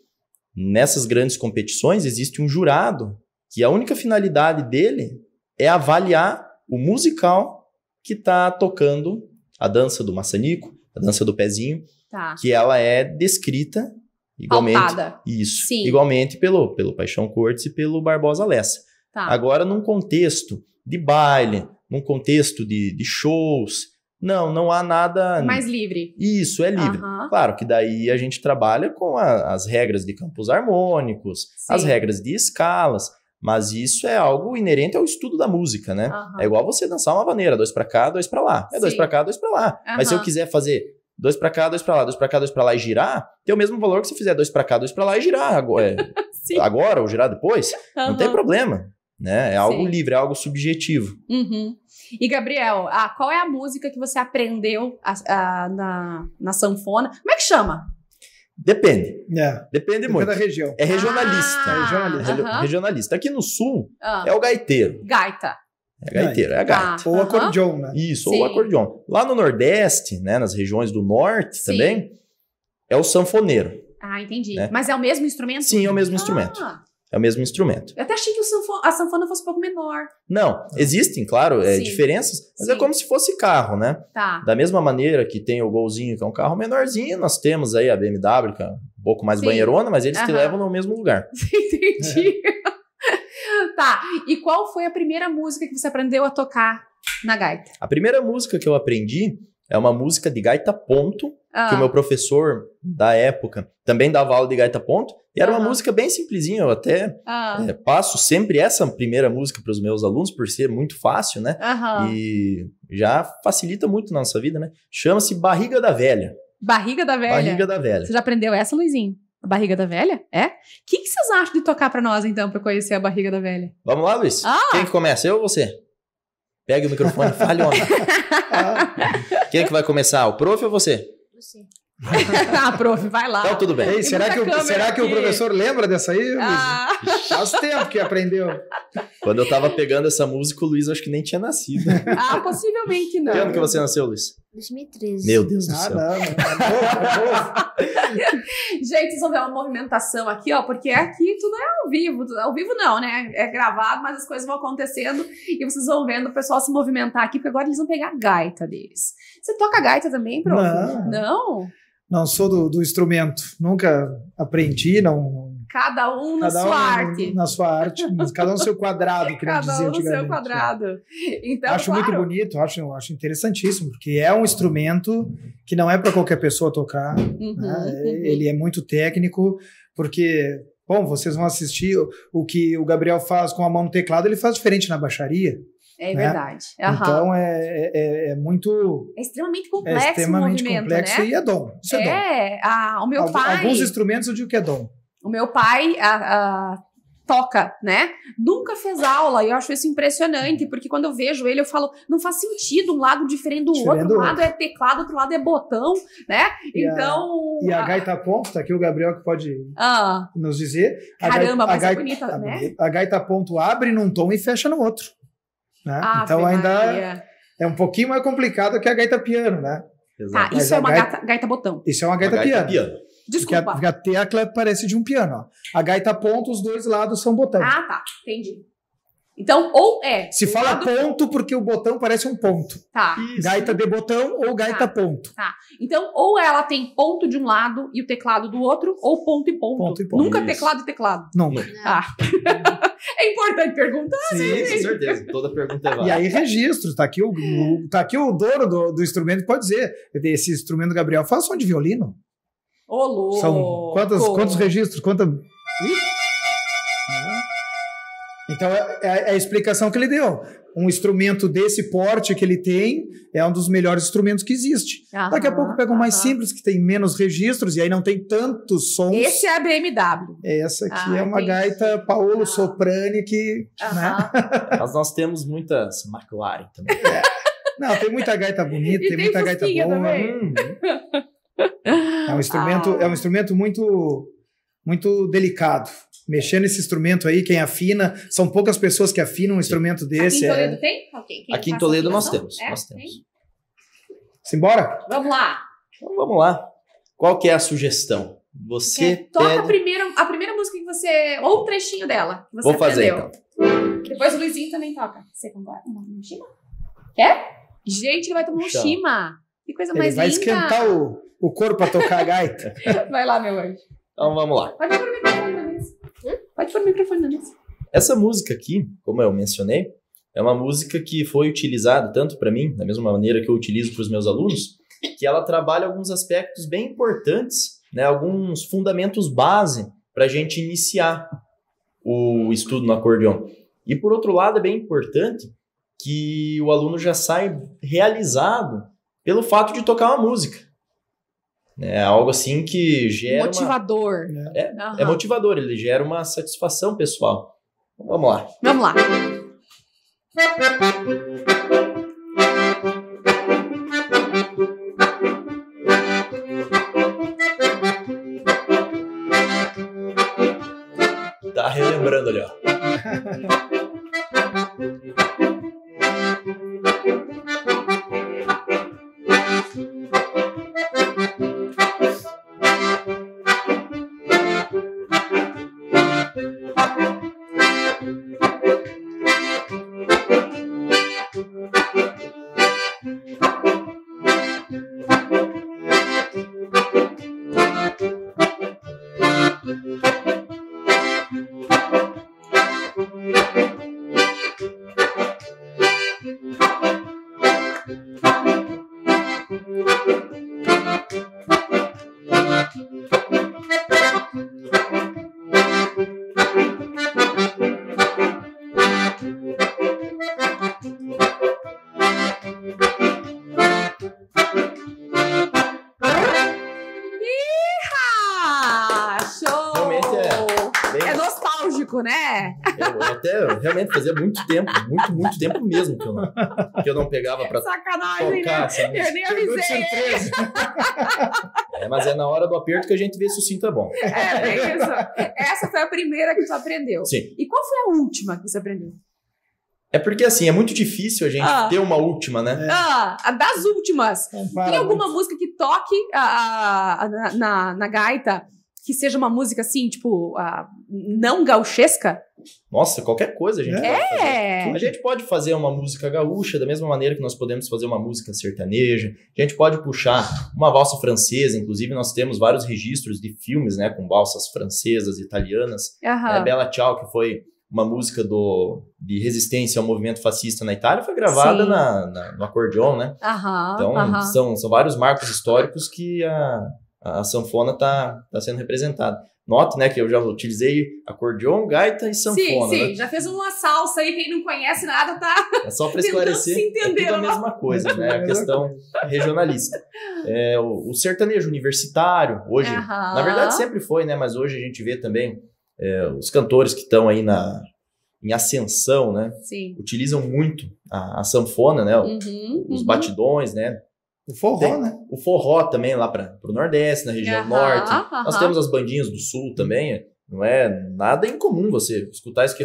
nessas grandes competições existe um jurado que a única finalidade dele é avaliar o musical que está tocando a dança do maçanico, a dança do pezinho, tá. que ela é descrita igualmente isso, Sim. igualmente pelo pelo Paixão Cortes e pelo Barbosa Lessa. Tá. Agora num contexto de baile, num contexto de, de shows. Não, não há nada. Mais livre. Isso, é livre. Uhum. Claro que daí a gente trabalha com a, as regras de campos harmônicos, Sim. as regras de escalas, mas isso é algo inerente ao estudo da música, né? Uhum. É igual você dançar uma vaneira, dois para cá, dois para lá. É Sim. dois para cá, dois para lá. Uhum. Mas se eu quiser fazer dois para cá, dois para lá, dois para cá, dois para lá e girar, tem o mesmo valor que se fizer dois para cá, dois para lá e girar agora, é, agora ou girar depois, não tem problema né? É algo livre, é algo subjetivo. Uhum. E, Gabriel, ah, qual é a música que você aprendeu a, a, na, na sanfona? Como é que chama? Depende. É. Depende, Depende muito. da região. É regionalista. Ah, é regionalista. É regionalista. Aqui no sul ah. é o gaiteiro. Gaita. É gaiteiro, é a ah, gaita. Ah, ou acordeon, né? Isso, Sim. ou acordeon. Lá no Nordeste, né, nas regiões do Norte Sim. também, é o sanfoneiro. Ah, entendi. Né? Mas é o mesmo instrumento? Sim, é o mesmo ah. instrumento. É o mesmo instrumento. Eu até achei que sanfona, a sanfona fosse um pouco menor. Não, existem, claro, é, diferenças, mas é Sim. é como se fosse carro, né? Tá. Da mesma maneira que tem o Golzinho, que é um carro menorzinho, nós temos aí a BMW, que é um pouco mais Sim. banheirona, mas eles te levam no mesmo lugar. Entendi. É. tá, e qual foi a primeira música que você aprendeu a tocar na gaita? A primeira música que eu aprendi é uma música de gaita ponto, que o ah. meu professor da época também dava aula de gaita ponto, e era ah. uma música bem simplesinha, eu até ah. é, passo sempre essa primeira música para os meus alunos, por ser muito fácil, né? E já facilita muito na nossa vida, né? Chama-se Barriga da Velha. Barriga da Velha? Barriga da Velha. Você já aprendeu essa, Luizinho? A barriga da velha? É? O que, que vocês acham de tocar para nós, então, para conhecer a barriga da velha? Vamos lá, Luiz. Ah. Quem que começa? Eu ou você? Pega o microfone e fale, homem. Quem é que vai começar? O prof ou você? Luci. ah, prof, vai lá. Então, tudo bem. Ei, será, que o, será que o professor lembra dessa aí, Luiz? Ah. Faz tempo que aprendeu. Quando eu tava pegando essa música, o Luiz acho que nem tinha nascido. ah, possivelmente não. Que que você nasceu, Luiz? 2013. Meu Deus do ah, céu. Tá tá Gente, vocês vão ver uma movimentação aqui, ó, porque aqui tudo é ao vivo. Ao vivo não, né? É gravado, mas as coisas vão acontecendo e vocês vão vendo o pessoal se movimentar aqui, porque agora eles vão pegar a gaita deles. Você toca gaita também, prof? Não. Não? Não sou do, do instrumento. Nunca aprendi, não Cada um na cada sua um arte. Na sua arte, cada um no seu quadrado, queria cada um no seu quadrado. Né? Então, acho claro. muito bonito, acho, acho interessantíssimo, porque é um instrumento que não é para qualquer pessoa tocar. Né? Uhum, né? uhum. Ele é muito técnico, porque Bom, vocês vão assistir o, que o Gabriel faz com a mão no teclado, ele faz diferente na baixaria. É né? verdade. Uhum. Então é, é, é, é, muito. É extremamente é complexo. É extremamente complexo né? e é dom. Isso é, é dom. A, o meu Algum, pai. Alguns instrumentos eu digo que é dom. O meu pai a, a, toca, né? Nunca fez aula e eu acho isso impressionante, uhum. porque quando eu vejo ele, eu falo, não faz sentido um lado diferente do diferente outro. Um lado é teclado, outro lado é botão, né? E então. A, e a, gaita ponto, tá aqui o Gabriel que pode ah, nos dizer. Caramba, gaita, mas a gaita, é bonita, tá né? A gaita ponto abre num tom e fecha no outro. Né? Ah, então ainda é um pouquinho mais complicado que a gaita piano, né? Exato. Ah, isso é uma gaita, gaita, botão. Isso é uma gaita, uma gaita piano. piano. Desculpa. Porque a, porque a tecla parece de um piano. Ó. A gaita ponto os dois lados são botão. Ah, tá. Entendi. Então, ou é. Se fala lado... ponto porque o botão parece um ponto. Tá. Isso. Gaita de botão ou gaita tá. ponto. Tá. Então, ou ela tem ponto de um lado e o teclado do outro, ou ponto e ponto. ponto, e ponto. Nunca Isso. teclado e teclado. Não. não. Tá. é importante perguntar, Sim, né, com certeza. Toda pergunta é válida. E aí, registro. Tá aqui o, o, tá aqui o dono do, do instrumento pode dizer: esse instrumento Gabriel faz som de violino. Ô, louco! São quantos, quantos registros? Quanta... Então, é, é, é a explicação que ele deu. Um instrumento desse porte que ele tem é um dos melhores instrumentos que existe. Aham, Daqui a pouco pega um mais simples, que tem menos registros e aí não tem tantos sons. Esse é a BMW. Essa aqui ah, é uma entendi. gaita Paolo ah. Soprani que... Né? Mas nós temos muitas McLaren também. É. Não, tem muita gaita bonita, tem, tem, muita gaita boa. Também. Hum. É um instrumento, ah. é um instrumento muito, muito delicado. Mexer nesse instrumento aí, quem afina, são poucas pessoas que afinam um instrumento desse. Aqui em é- Toledo é... tem? Okay, aqui em Toledo nós temos, é? nós temos. Simbora? Vamos lá. Então, vamos lá. Qual que é a sugestão? Você é, toca pede... a, primeira, a primeira música que você... Ou um trechinho dela que você Vou fazer, aprendeu. então. Depois o Luizinho também toca. Você compara um shima? Quer? Gente, ele vai tomar um shima. Que coisa ele mais linda. Ele vai esquentar o o corpo para tocar a gaita. Vai lá, meu anjo. Então vamos lá. Pode pôr o microfone na mesa. Hum? Pode pôr o microfone na mesa. Essa música aqui, como eu mencionei, é uma música que foi utilizada tanto para mim, da mesma maneira que eu utilizo para os meus alunos, que ela trabalha alguns aspectos bem importantes, né, alguns fundamentos base para a gente iniciar o estudo no acordeão. E por outro lado, é bem importante que o aluno já sai realizado pelo fato de tocar uma música. É algo assim que gera. Motivador. Uma... É, uhum. é motivador, ele gera uma satisfação pessoal. Vamos lá. Vamos lá. que eu não pegava pra. Sacanagem, né? tocar, né? Eu nem avisei. é, mas é na hora do aperto que a gente vê se o cinto é bom. É, é isso. Essa foi a primeira que você aprendeu. Sim. E qual foi a última que você aprendeu? É porque assim, é muito difícil a gente ah. ter uma última, né? É. Ah, das últimas. É, Tem alguma música que toque a, a, na, na, na, gaita que seja uma música assim, tipo, a, não gauchesca? Nossa, qualquer coisa a gente é. pode fazer. É. A gente pode fazer uma música gaúcha da mesma maneira que nós podemos fazer uma música sertaneja. A gente pode puxar uma valsa francesa. Inclusive, nós temos vários registros de filmes, né? Com valsas francesas, italianas. Uhum. É, Bella Ciao, que foi uma música do, de resistência ao movimento fascista na Itália, foi gravada na, na, no acordeon, né? então, São, são vários marcos históricos que a, a sanfona está tá sendo representada. Nota, né, que eu já utilizei acordeon, gaita e sanfona. Sim, né? sim, né? já fez uma salsa aí, quem não conhece nada tá. É só para esclarecer. Se entender, é tudo a né? mesma coisa, né? A questão regionalista. É, o, o, sertanejo universitário, hoje, na verdade sempre foi, né? Mas hoje a gente vê também é, os cantores que estão aí na, em ascensão, né? Sim. Utilizam muito a, a sanfona, né? O, uhum, os uhum. batidões, né? O forró, tem, né? O forró também lá para o Nordeste, na região norte. Nós temos as bandinhas do Sul também. Não é nada incomum você escutar isso aqui.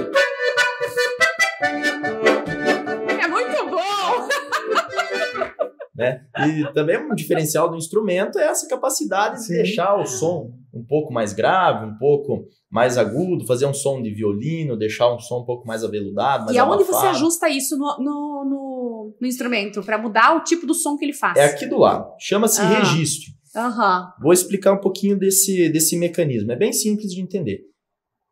Né? E também um diferencial do instrumento é essa capacidade Sim. de deixar o som um pouco mais grave, um pouco mais agudo, fazer um som de violino, deixar um som um pouco mais aveludado. Mais e aonde você ajusta isso no, no, no, no instrumento para mudar o tipo do som que ele faz? É aqui do lado. Chama-se ah. registro. Uhum. Vou explicar um pouquinho desse, desse mecanismo. É bem simples de entender.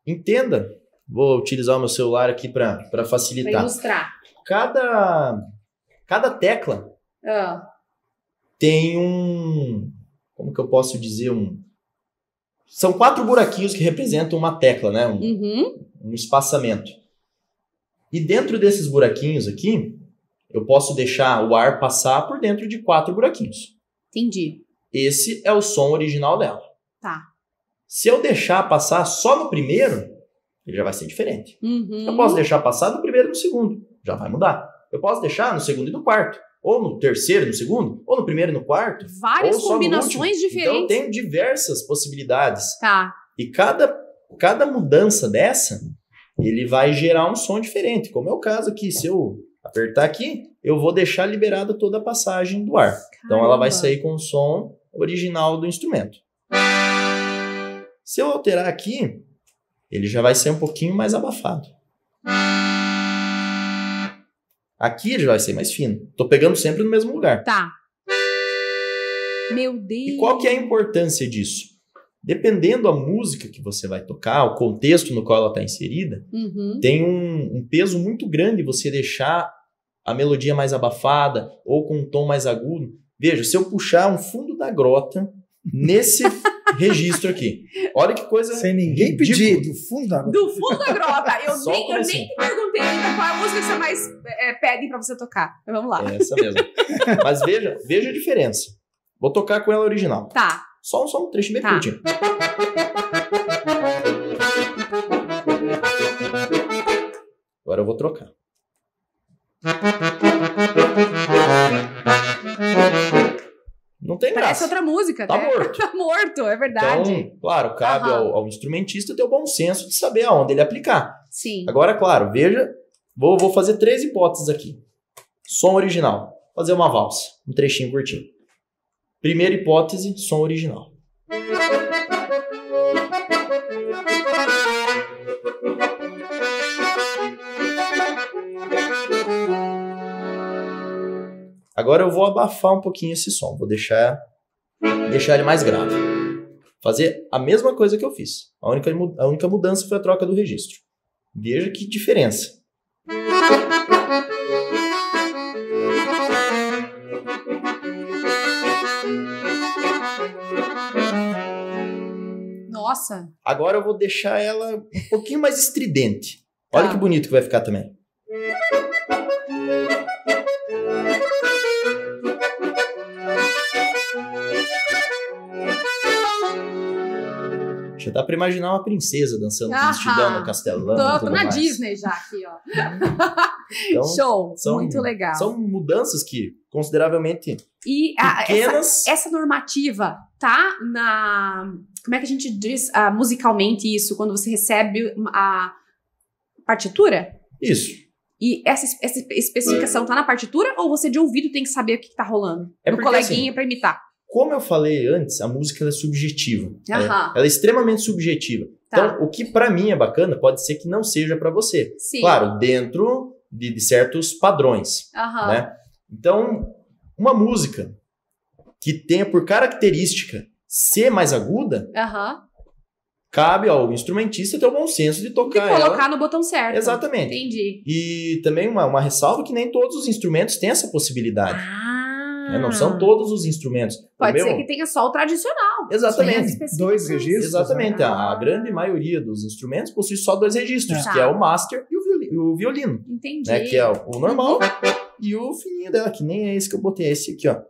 Entenda. Vou utilizar o meu celular aqui para facilitar. Pra ilustrar. Cada, cada tecla ah. Tem um. Como que eu posso dizer? Um. São quatro buraquinhos que representam uma tecla, né? Um, uhum. um espaçamento. E dentro desses buraquinhos aqui, eu posso deixar o ar passar por dentro de quatro buraquinhos. Entendi. Esse é o som original dela. Tá. Se eu deixar passar só no primeiro, ele já vai ser diferente. Uhum. Eu posso deixar passar no primeiro e no segundo, já vai mudar. Eu posso deixar no segundo e no quarto, ou no terceiro, no segundo, ou no primeiro, no quarto. Várias combinações então, diferentes. Então, tem diversas possibilidades. Tá. E cada, cada mudança dessa, ele vai gerar um som diferente. Como é o caso aqui, se eu apertar aqui, eu vou deixar liberada toda a passagem do ar. Caramba. Então, ela vai sair com o som original do instrumento. Se eu alterar aqui, ele já vai ser um pouquinho mais abafado. Aqui ele vai ser mais fino. Tô pegando sempre no mesmo lugar. Tá. Meu Deus. E qual que é a importância disso? Dependendo da música que você vai tocar, o contexto no qual ela está inserida, uhum. tem um, um peso muito grande você deixar a melodia mais abafada ou com um tom mais agudo. Veja, se eu puxar um fundo da grota nesse registro aqui. Olha que coisa. Sem ninguém ridícula. pedir. Do fundo da grota. Do fundo da grota. Eu nem, eu nem então qual é a música que você mais é, pedem pra você tocar. Mas vamos lá. É essa mesmo. Mas veja, veja a diferença. Vou tocar com ela original. Tá. Só, só um trecho bem tá. curtinho. Agora eu vou trocar. tem Parece graça. outra música, tá né? morto. tá morto, é verdade. Então, claro, cabe ao, ao, instrumentista ter o bom senso de saber aonde ele aplicar. Sim. Agora, claro, veja, vou, vou fazer três hipóteses aqui. Som original, fazer uma valsa, um trechinho curtinho. Primeira hipótese, som original. Agora eu vou abafar um pouquinho esse som, vou deixar, deixar ele mais grave. Fazer a mesma coisa que eu fiz. A única, a única mudança foi a troca do registro. Veja que diferença. Nossa! Agora eu vou deixar ela um pouquinho mais estridente. Olha tá. que bonito que vai ficar também. Já dá pra imaginar uma princesa dançando ah, vestidão no castelão. Tô, na mais. Disney já aqui, ó. Uhum. então, Show! São, muito legal. São mudanças que consideravelmente e ah, a, pequenas... Essa, essa, normativa tá na... Como é que a gente diz uh, musicalmente isso? Quando você recebe a partitura? Isso. E essa, essa especificação é. tá na partitura ou você de ouvido tem que saber o que, que tá rolando? É no coleguinha assim, para imitar? Como eu falei antes, a música é subjetiva. Ela, é, ela é extremamente subjetiva. Tá. Então, o que para mim é bacana pode ser que não seja para você. Sim. Claro, dentro de, de certos padrões. Né? Então, uma música que tenha por característica ser mais aguda, cabe ao instrumentista ter o bom senso de tocar E colocar ela. no botão certo. Exatamente. Entendi. E também uma, uma ressalva que nem todos os instrumentos têm essa possibilidade. Ah. Né? Não são hum. todos os instrumentos. Pode meu... ser que tenha só o tradicional. Exatamente. Dois registros. Exatamente. Né? A grande maioria dos instrumentos possui só dois registros, tá. que é o master e o, violino, o violino. Entendi. Né? Que é o normal e o fininho dela, que nem é esse que eu botei, é esse aqui, ó.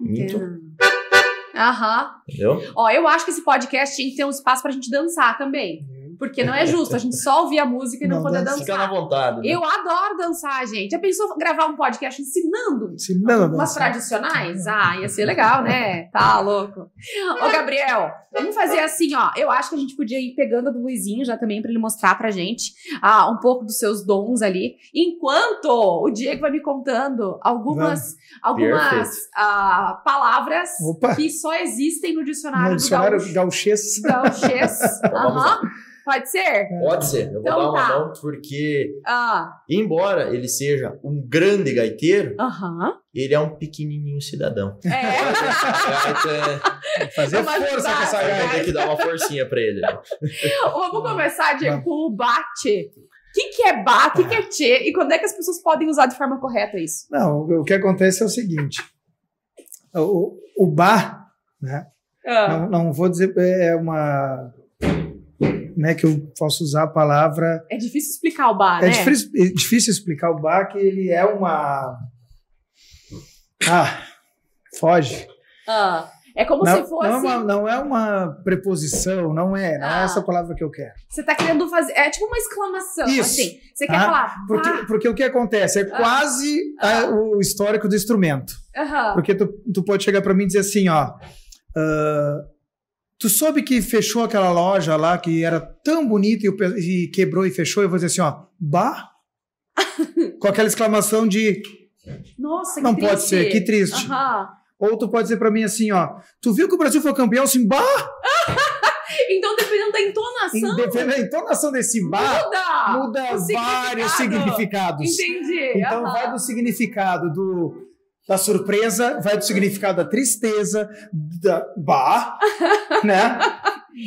Muito. Aham. Entendeu? Ó, eu acho que esse podcast tinha que ter um espaço pra gente dançar também. Porque não é justo a gente só ouvir a música e não, não poder dançar. Fica na vontade. Né? Eu adoro dançar, gente. Já pensou gravar um podcast ensinando? Ensinando. Umas tradicionais? Ah, ia ser legal, né? Tá louco. Ô, Gabriel, vamos fazer assim, ó. Eu acho que a gente podia ir pegando a do Luizinho já também para ele mostrar pra gente ah, um pouco dos seus dons ali. Enquanto o Diego vai me contando algumas, algumas ah, palavras Opa. que só existem no dicionário, no dicionário do Gauchês. Então, Aham. Pode ser? É. Pode ser. Eu vou então dar uma tá. mão porque, ah. embora ele seja um grande gaiteiro, uh -huh. ele é um pequenininho cidadão. É. é fazer é força com essa gaita. Tem que dar uma forcinha pra ele. Né? Vamos uhum. começar, Diego, com o bate. O que, que é ba, o que, que é tchê e quando é que as pessoas podem usar de forma correta isso? Não, o que acontece é o seguinte. O, o bar, né? Ah. Não, não vou dizer, é, é uma né, que eu posso usar a palavra? É difícil explicar o bar, é né? Difícil, é difícil explicar o bar que ele é uma. Ah, foge. Ah, é como não, se fosse. Não é, uma, não é uma preposição, não é. Não é ah. é essa palavra que eu quero. Você tá querendo fazer. É tipo uma exclamação. Assim. Isso. Assim. Você quer ah, falar. Porque, porque o que acontece? É ah. quase a, ah. ah, o histórico do instrumento. Porque tu, tu pode chegar para mim e dizer assim, ó. Uh, Tu soube que fechou aquela loja lá que era tão bonita e, e quebrou e fechou, e vou dizer assim, ó, bah? Com aquela exclamação de. Nossa, Não pode ser, que triste. Ou tu pode dizer para mim assim, ó, tu viu que o Brasil foi campeão assim, bah? então, dependendo da entonação. Dependendo da entonação desse bah, muda, muda vários significados. Entendi. Então, vai do significado do da surpresa vai do significado da tristeza, da bah, né?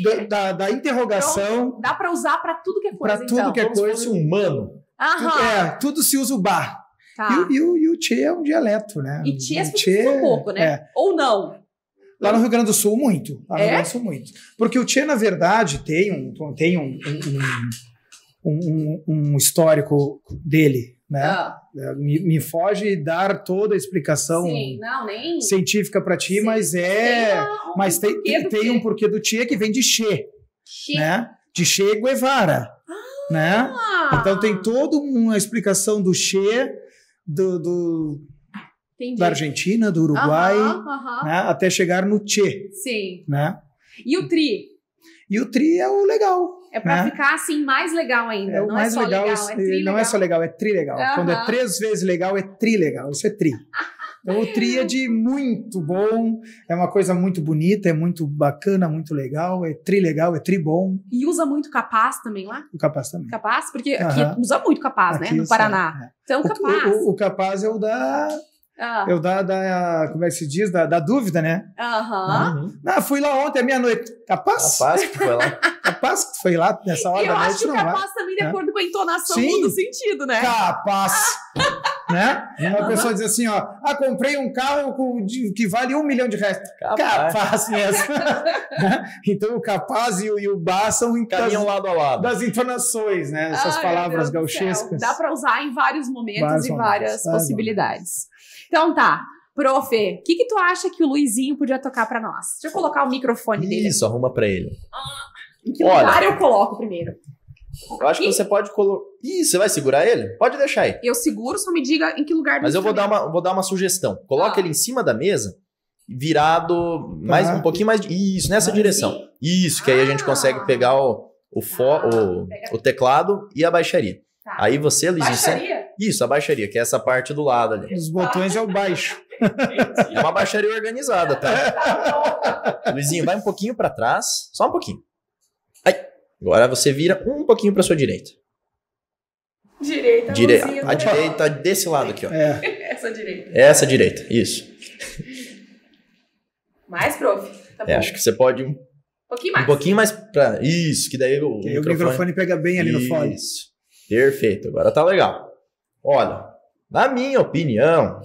Da, da, da interrogação. Então, dá para usar para tudo que é coisa. Para tudo então, que é coisa humano. Aham. Tudo, é, tudo se usa o bar. Tá. E, e, e, o tchê é um dialeto, né? E tchê é tchê, um pouco, né? É. Ou não. Lá no Rio Grande do Sul, muito. Lá no é? Rio Grande do Sul, muito. Porque o tchê, na verdade, tem um, tem um, um, um, um histórico dele, né? Ah. É, me, me, foge dar toda a explicação Sim, não, nem... científica para ti, Sim. mas é, tem um mas tem, tem um porquê do Tchê que vem de Che, né? De Che Guevara, ah. né? Então tem toda uma explicação do Che, do, do da Argentina, do Uruguai, aham, aham. Né? até chegar no Tchê, Sim. né? E o tri? E o tri é o legal. É para né? ficar assim mais legal ainda. É, não é mais é, é só legal, legal, é trilegal. Não é só legal, é trilegal. Uhum. Quando é três vezes legal, é trilegal. Isso é tri. Então, o tri é de muito bom, é uma coisa muito bonita, é muito bacana, muito legal, é tri legal, é tri bom. E usa muito capaz também lá? O capaz também. Capaz? Porque aqui usa muito capaz, né? aqui né? No Paraná. É. Então, o, capaz. O, o, o capaz é o da ah. Eu da, da, como é que se diz? Da, da dúvida, né? Aham. Uhum. Ah, fui lá ontem, à meia-noite. Capaz? Capaz que foi lá. capaz que foi lá nessa hora Eu da noite. Eu acho que não capaz vai. também, de é. acordo com a entonação, Sim. muda o sentido, né? Capaz. né? Uma uhum. pessoa diz assim, ó, ah, comprei um carro com, de, que vale um milhão de reais. Capaz, capaz mesmo. Né? Então o capaz e o, e o bar são caminham das, lado a lado. Das entonações, né? Essas Ai, palavras gauchescas. Dá para usar em vários momentos e várias momentos. possibilidades. Então tá. Profe, o que, que tu acha que o Luizinho podia tocar para nós? Deixa eu colocar o microfone dele. Isso, arruma para ele. Ah, em que Olha, lugar eu coloco primeiro? Eu acho e... que você pode colocar. Ih, você vai segurar ele? Pode deixar aí. Eu seguro, só me diga em que lugar Mas eu vou dar, uma, vou dar uma sugestão. Coloca ah. ele em cima da mesa, virado mais ah. um pouquinho mais. Isso, nessa ah, direção. Sim. Isso, que aí a gente ah. consegue pegar o, o, fo... o, o, teclado e a baixaria. Tá. Aí você, Luizinho. Baixaria? Isso, a baixaria, que é essa parte do lado ali. Os botões é o baixo. É uma baixaria organizada, tá? Luizinho, vai um pouquinho para trás, só um pouquinho. Aí, agora você vira um pouquinho para sua direita. Direita, direita. a, a direita desse lado aqui, ó. É. Essa direita. Essa direita, isso. Mais, prof. Tá é, acho que você pode um pouquinho mais. Um pouquinho mais pra. Isso, que daí o, que o, microfone... o microfone pega bem ali isso. no fone. Isso. Perfeito, agora tá legal. Olha, na minha opinião,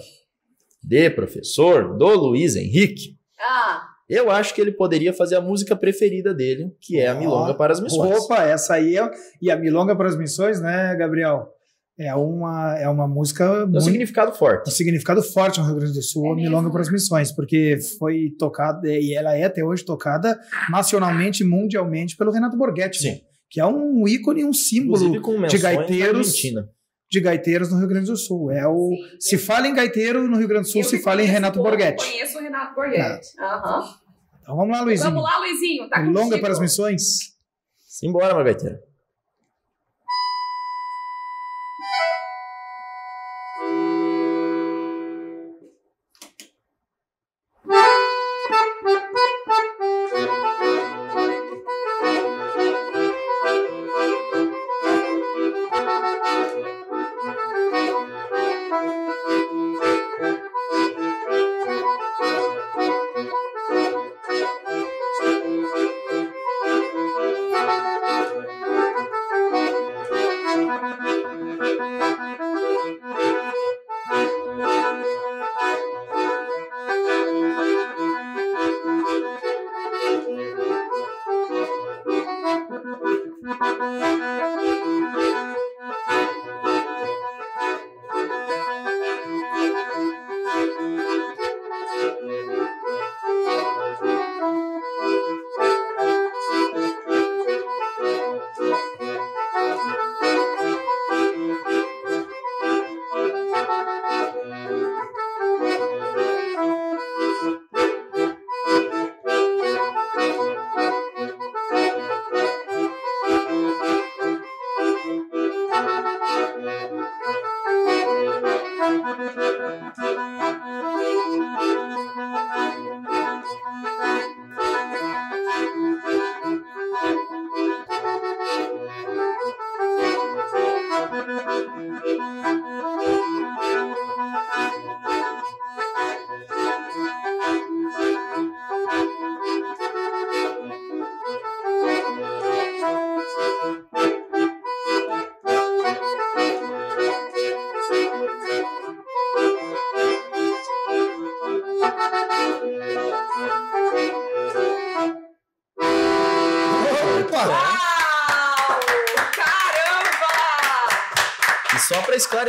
de professor, do Luiz Henrique, ah. eu acho que ele poderia fazer a música preferida dele, que é a Milonga oh, para as Missões. Opa, essa aí é. E a Milonga para as Missões, né, Gabriel? É uma, é uma música. um muito, significado forte. Um significado forte no Rio Grande do Sul, é Milonga para as Missões, porque foi tocada, e ela é até hoje tocada nacionalmente, mundialmente, pelo Renato Borghetti. Sim. Né? Que é um ícone, um símbolo de gaiteiros de gaiteiros no Rio Grande do Sul. É o Sim, se fala em gaiteiro no Rio Grande do Sul, se fala em Renato Borghetti. Eu conheço o Renato Borghetti. Ah. Então vamos lá, Luizinho. Vamos lá, Luizinho. Tá é Longa para as missões. Simbora, meu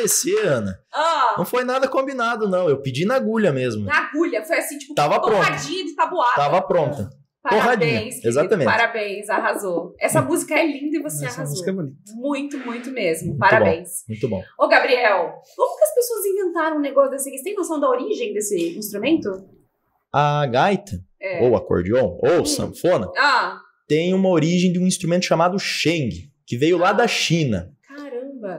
aparecer, Ana. Ah. Não foi nada combinado, não. Eu pedi na agulha mesmo. Na agulha, foi assim, tipo, Tava torradinha de tabuada. Tava pronta. Parabéns, exatamente. Parabéns, arrasou. Essa hum. música é linda e você Essa arrasou. Música é bonita. Muito, muito mesmo. Muito parabéns. Bom, muito bom. Ô, Gabriel, como que as pessoas inventaram um negócio desse? Você tem noção da origem desse instrumento? A gaita, é. ou acordeon, ou hum. sanfona, ah. tem uma origem de um instrumento chamado sheng, que veio lá da China.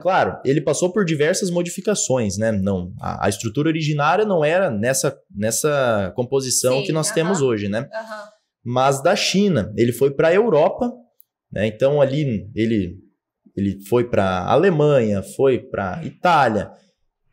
Claro, ele passou por diversas modificações, né? Não, a, a estrutura originária não era nessa, nessa composição Sim, que nós uh -huh. temos hoje, né? Uh -huh. Mas da China, ele foi para a Europa, né? Então ali ele ele foi para Alemanha, foi para Itália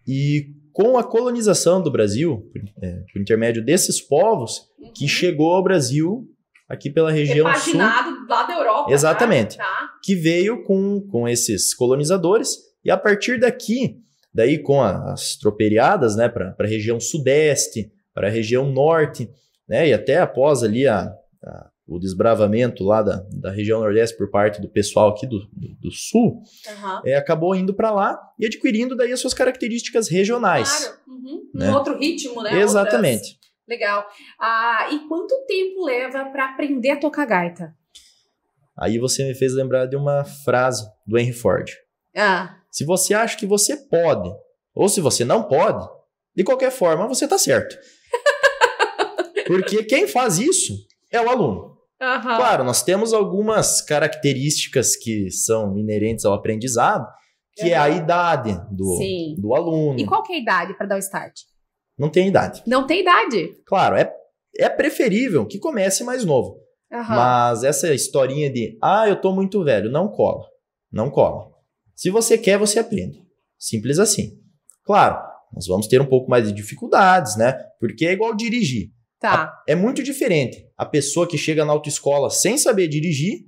e com a colonização do Brasil, é, por intermédio desses povos, que uhum. chegou ao Brasil aqui pela região sul. lá da Europa. Né? Exatamente. Tá? Que veio com, com esses colonizadores e a partir daqui, daí com a, as troperiadas, né, para a região sudeste, para a região norte, né, e até após ali a, a o desbravamento lá da, da região nordeste por parte do pessoal aqui do, do, do sul, uhum. é, acabou indo para lá e adquirindo daí as suas características regionais. Claro, uhum. né? um outro ritmo, né? Exatamente. Legal. Ah, e quanto tempo leva para aprender a tocar gaita? Aí você me fez lembrar de uma frase do Henry Ford. Ah. Se você acha que você pode, ou se você não pode, de qualquer forma você está certo. Porque quem faz isso é o aluno. Uhum. Claro, nós temos algumas características que são inerentes ao aprendizado, que uhum. é a idade do, do aluno. E qual é a idade para dar o start? Não tem idade. Não tem idade. Claro, é, é preferível que comece mais novo. Uhum. Mas essa historinha de, ah, eu tô muito velho, não cola. Não cola. Se você quer, você aprende. Simples assim. Claro, nós vamos ter um pouco mais de dificuldades, né? Porque é igual dirigir. Tá. A, é muito diferente a pessoa que chega na autoescola sem saber dirigir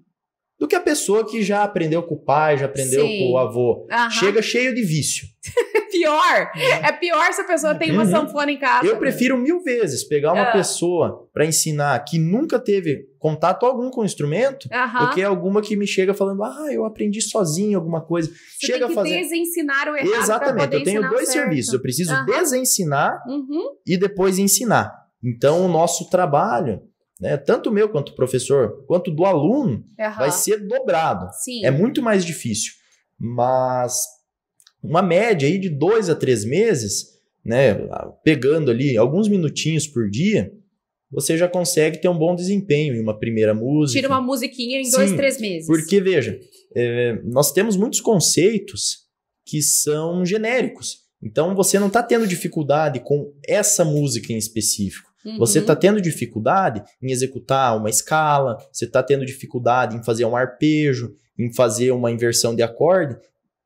do que a pessoa que já aprendeu com o pai, já aprendeu Sim. com o avô. Uhum. Chega cheio de vício. pior! É. é pior se a pessoa tem uma uhum. sanfona em casa. Eu prefiro mil vezes pegar uma uhum. pessoa para ensinar que nunca teve contato algum com o instrumento do que alguma que me chega falando, ah, eu aprendi sozinho alguma coisa. Você chega tem que desensinar o errado. Exatamente, eu tenho dois serviços. Eu preciso desensinar uhum. e depois ensinar. Então, o nosso trabalho né, tanto meu quanto professor, quanto do aluno, uhum. vai ser dobrado. Sim. É muito mais difícil. Mas uma média aí de dois a três meses, né, pegando ali alguns minutinhos por dia, você já consegue ter um bom desempenho em uma primeira música. Tira uma musiquinha em Sim, dois, três meses. Porque, veja, é, nós temos muitos conceitos que são genéricos. Então, você não está tendo dificuldade com essa música em específico. Uhum. Você está tendo dificuldade em executar uma escala, você está tendo dificuldade em fazer um arpejo, em fazer uma inversão de acorde.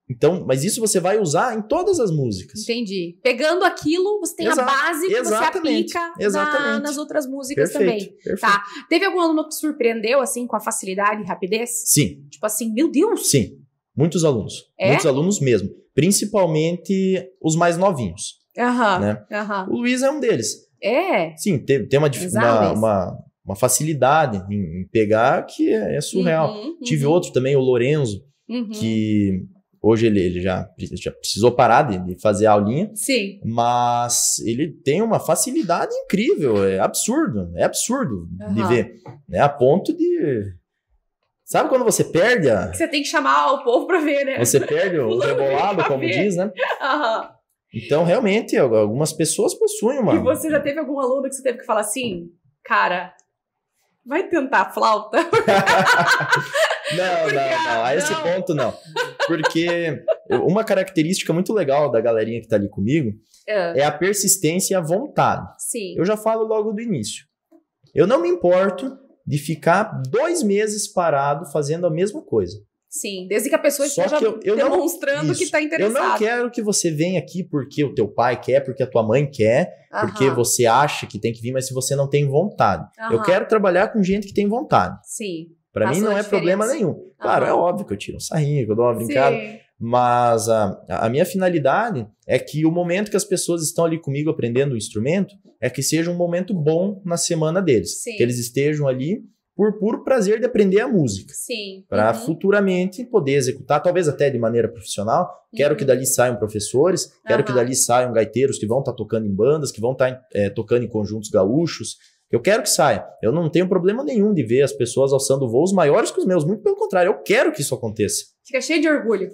Então, mas isso você vai usar em todas as músicas. Entendi. Pegando aquilo, você tem a base que exatamente, você aplica exatamente. Na, nas outras músicas perfeito, também. Perfeito. Tá. Teve algum aluno que surpreendeu, assim, com a facilidade e rapidez? Sim. Tipo assim, meu Deus! Sim. Muitos alunos. É? Muitos alunos mesmo. Principalmente os mais novinhos. Aham. Né? O Luiz é um deles. É. Sim, tem, tem uma, uma, uma, uma, facilidade em, em, pegar que é, é surreal. Uhum, uhum, Tive outro também, o Lorenzo, uhum. que hoje ele, ele já, já, precisou parar de, de, fazer a aulinha. Sim. Mas ele tem uma facilidade incrível, é absurdo, é absurdo de ver. Né, a ponto de Sabe quando você perde a. Você tem que chamar o povo pra ver, né? Você perde o, rebolado, como diz, né? Uhum. Então, realmente, algumas pessoas possuem uma. E você já teve algum aluno que você teve que falar assim, cara, vai tentar a flauta? não, não, não, a esse ponto não. Porque uma característica muito legal da galerinha que tá ali comigo é. é a persistência e a vontade. Sim. Eu já falo logo do início. Eu não me importo de ficar dois meses parado fazendo a mesma coisa. Sim, desde que a pessoa Só esteja que eu, eu demonstrando não, que está interessada. Eu não quero que você venha aqui porque o teu pai quer, porque a tua mãe quer, Aham. porque você acha que tem que vir, mas se você não tem vontade. Aham. Eu quero trabalhar com gente que tem vontade. Sim. Para mim não é diferença. problema nenhum. Claro, é óbvio que eu tiro um sarrinho, que eu dou uma brincada. Sim. Mas a, a minha finalidade é que o momento que as pessoas estão ali comigo aprendendo o instrumento é que seja um momento bom na semana deles. Sim. Que eles estejam ali por puro prazer de aprender a música. Sim. Para uhum. futuramente poder executar, talvez até de maneira profissional. Uhum. Quero que uhum. dali saiam professores, uhum. quero que dali saiam gaiteiros que vão estar tá tocando em bandas, que vão estar tá, é, tocando em conjuntos gaúchos, eu quero que saia. Eu não tenho problema nenhum de ver as pessoas alçando voos maiores que os meus. Muito pelo contrário, eu quero que isso aconteça. Fica cheio de orgulho.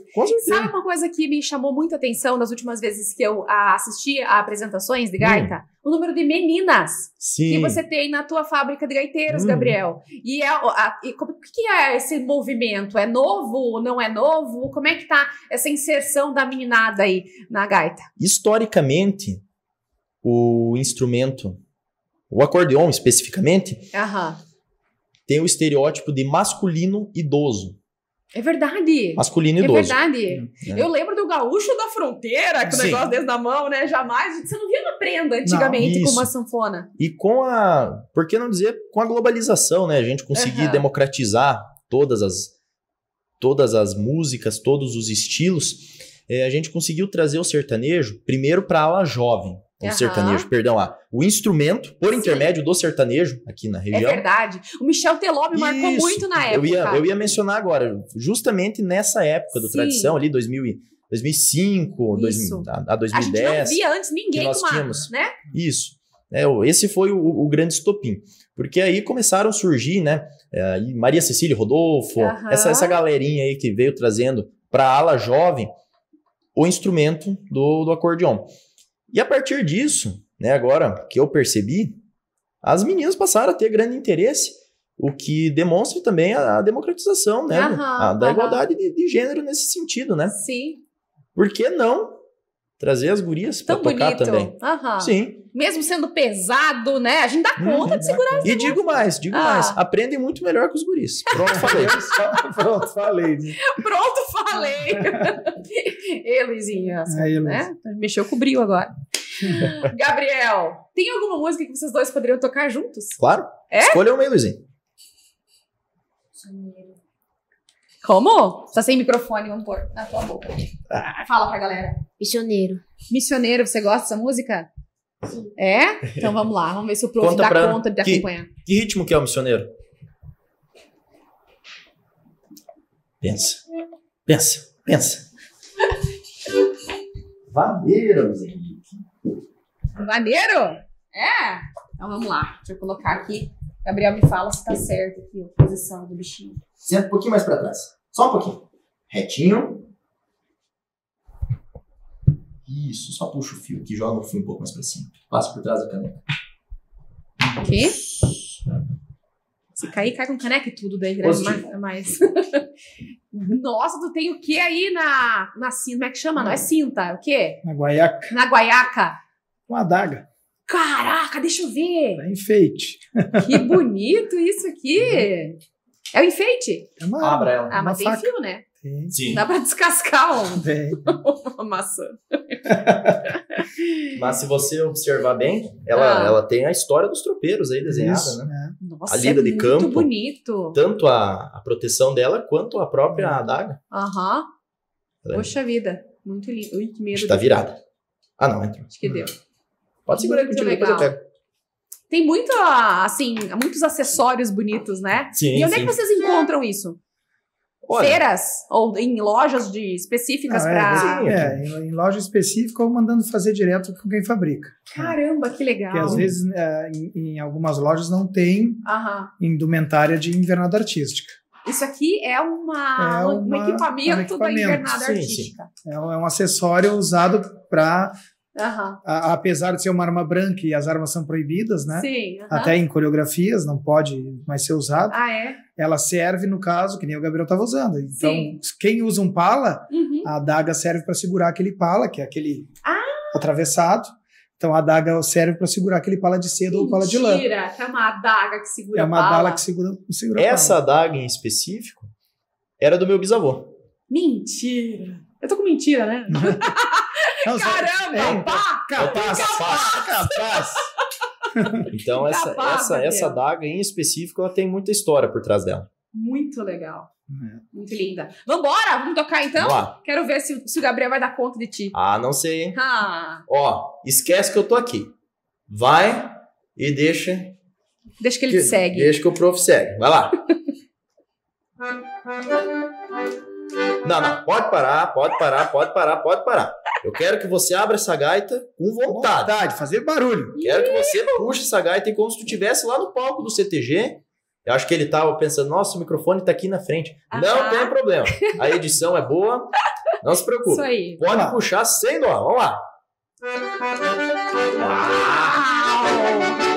Sabe uma coisa que me chamou muita atenção nas últimas vezes que eu assisti a apresentações de gaita? Hum. O número de meninas Sim. que você tem na tua fábrica de gaiteiros, hum. Gabriel. E, é, a, e como, o que é esse movimento? É novo? Não é novo? Como é que tá essa inserção da meninada aí na gaita? Historicamente, o instrumento o acordeon, especificamente, Aham. tem o estereótipo de masculino idoso. É verdade. Masculino é idoso. verdade. É. Eu lembro do gaúcho da fronteira, com o negócio dentro na mão, né? Jamais. Você não via uma prenda antigamente Não, com uma sanfona. E com a, por que não dizer, com a globalização, né? A gente conseguir democratizar todas as todas as músicas, todos os estilos, é, a gente conseguiu trazer o sertanejo primeiro para a ala jovem com uhum. sertanejo, perdão, ah, o instrumento por Sim. intermédio do sertanejo aqui na é região. É verdade. O Michel Telobe marcou muito na época. Eu ia, eu ia mencionar agora, justamente nessa época do Sim. tradição ali, 2000, 2005, 2000, a, a 2010. A gente não via antes ninguém nós tínhamos. né? Isso. É, esse foi o, o grande estopim. Porque aí começaram a surgir, né? É, Maria Cecília Rodolfo, essa, essa galerinha aí que veio trazendo para a ala jovem o instrumento do, do acordeon. E a partir disso, né, agora que eu percebi, as meninas passaram a ter grande interesse, o que demonstra também a, a democratização né, aham, da aham. igualdade de, de, gênero nesse sentido, né? Sim. Por que não trazer as gurias para tocar também. Aham. Sim. Mesmo sendo pesado, né? A gente dá uhum. conta uhum, de segurar isso. E digo mais, digo ah. mais. Aprendem muito melhor com os guris. Pronto, falei. Pronto, falei. Né? Pronto, falei. Ei, Luizinha. É, né? Mexeu com o brilho agora. Gabriel, tem alguma música que vocês dois poderiam tocar juntos? Claro. É? Escolha uma aí, Luizinha. Como? Tá sem microfone, vamos pôr na tua boca. Tá. Ah, fala pra galera. Missioneiro. Missioneiro, você gosta dessa música? Sim. É? Então vamos lá, vamos ver se o Prof Conta dá conta de que, acompanhar. Que ritmo que é o missioneiro? Pensa. Pensa, pensa. Vaneiro, Luiz Vaneiro? É? Então vamos lá, deixa eu colocar aqui Gabriel, me fala se tá certo aqui a posição do bichinho. Senta um pouquinho mais para trás. Só um pouquinho. Retinho. Isso, só puxa o fio aqui, joga o fio um pouco mais para cima. Passa por trás da caneca. Aqui? Se cair, cai com caneca e tudo daí, né? Positivo. mas. Nossa, tu tem o que aí na, na cinta? Como é que chama? Não, Não é cinta, é o quê? Na guaiaca. Na guaiaca. Uma adaga. Caraca, deixa eu ver. É enfeite. Que bonito isso aqui. Uhum. É o enfeite? É uma Abra ela. Ah, mas tem fio, né? Tem. Sim. Dá para descascar um, tem. uma maçã. mas se você observar bem, ela, ah. ela tem a história dos tropeiros aí desenhada, Isso, né? É. Nossa, a lida é de campo. Muito bonito. Tanto a, a proteção dela quanto a própria é. adaga. Aham. Uhum. Poxa vida, muito lindo. Ui, que medo. Está virada. Ah, não, entrou. Acho que deu. Pode segurar aí contigo, legal. depois Tem muito, ah, assim, muitos acessórios bonitos, né? Sim, e onde sim. é que vocês encontram isso? Olha, Feiras? Ou em lojas de específicas para. É, é, é, em loja específica ou mandando fazer direto com quem fabrica. Caramba, né? que legal. Porque às vezes é, em, em, algumas lojas não tem Aham. indumentária de invernada artística. Isso aqui é, uma, é uma, um, é equipamento um equipamento da invernada sim, artística. Sim. É, é, um, acessório usado para Uhum. A, apesar de ser uma arma branca e as armas são proibidas, né? Sim, uhum. Até em coreografias, não pode mais ser usado. Ah, é? Ela serve, no caso, que nem o Gabriel estava usando. Então, Sim. quem usa um pala, uhum. a adaga serve para segurar aquele pala, que é aquele ah. atravessado. Então a adaga serve para segurar aquele pala de seda Mentira, ou pala de lã. Mentira, que é uma adaga que segura pala. É uma adaga que segura, segura Essa adaga em específico era do meu bisavô. Mentira. Eu tô com mentira, né? Não, Caramba, é, pá! paca, capaz! capaz. então, essa, capaz, essa, essa daga em específico, ela tem muita história por trás dela. Muito legal. É. Muito linda. Vambora, vamos tocar então? Vamos Quero ver se, se, o Gabriel vai dar conta de ti. Ah, não sei, hein? Ah. Ó, esquece que eu tô aqui. Vai e deixa. Deixa que ele que, segue. Deixa que o prof segue. Vai lá. não, não, pode parar, pode parar, pode parar, pode parar. Eu quero que você abra essa gaita com vontade. Com vontade, fazer barulho. Quero que você puxe essa gaita e é como se tu estivesse lá no palco do CTG. Eu acho que ele estava pensando, nossa, o microfone está aqui na frente. Ah. Não tem problema. A edição é boa. Não se preocupe. Isso aí. Pode Vamos puxar sem dó. Vamos lá. Uau!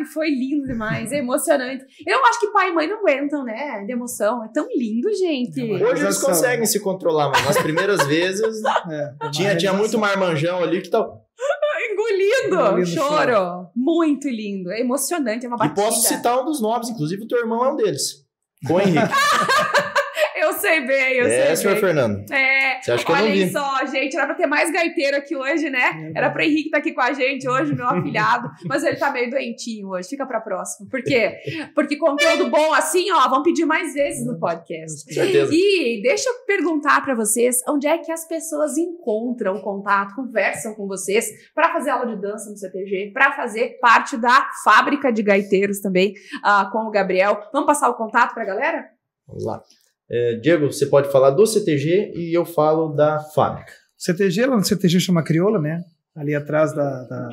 e foi lindo demais, é emocionante. Eu acho que pai e mãe não aguentam, né? De emoção. É tão lindo, gente. É Hoje eles conseguem se controlar, mas nas primeiras vezes é, é tinha, tinha muito marmanjão ali que tal. Tá... Engolindo, Engolindo choro. choro. Muito lindo, é emocionante, é uma batida. E posso citar um dos nomes, inclusive o teu irmão é um deles. Com Henrique. Eu sei bem, eu é, sei bem. É, senhor Fernando. É. Você acha que Olhem eu não vi. só, gente, era pra ter mais gaiteiro aqui hoje, né? É era pra Henrique estar tá aqui com a gente hoje, meu afilhado. mas ele tá meio doentinho hoje, fica pra próxima. Por quê? Porque conteúdo bom assim, ó, vão pedir mais vezes no podcast. Com certeza. E deixa eu perguntar pra vocês, onde é que as pessoas encontram contato, conversam com vocês pra fazer aula de dança no CTG, pra fazer parte da fábrica de gaiteiros também, uh, com o Gabriel. Vamos passar o contato pra galera? Vamos lá. É, Diego, você pode falar do CTG e eu falo da fábrica. CTG, lá no CTG chama Crioula, né? Ali atrás da, da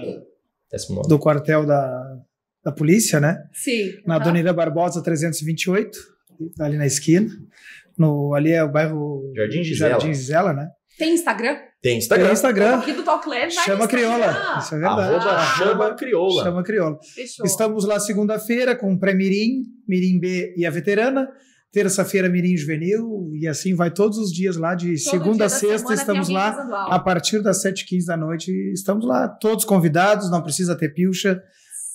do quartel da, da polícia, né? Sim. Na uhum. Dona Ira Barbosa 328, ali na esquina. No, ali é o bairro Jardim Gisela, Jardim Gisela né? Tem Instagram? Tem Instagram. Tem Instagram. Aqui do Talk Lab, Chama Crioula. Isso é verdade. Arroba, chama Crioula. Chama Crioula. Fechou. Estamos lá segunda-feira com o pré-mirim, mirim B e a veterana terça-feira Mirim Juvenil, e assim vai todos os dias lá, de Todo segunda a sexta estamos lá, a partir das 7h15 da noite estamos lá, todos convidados, não precisa ter pilcha,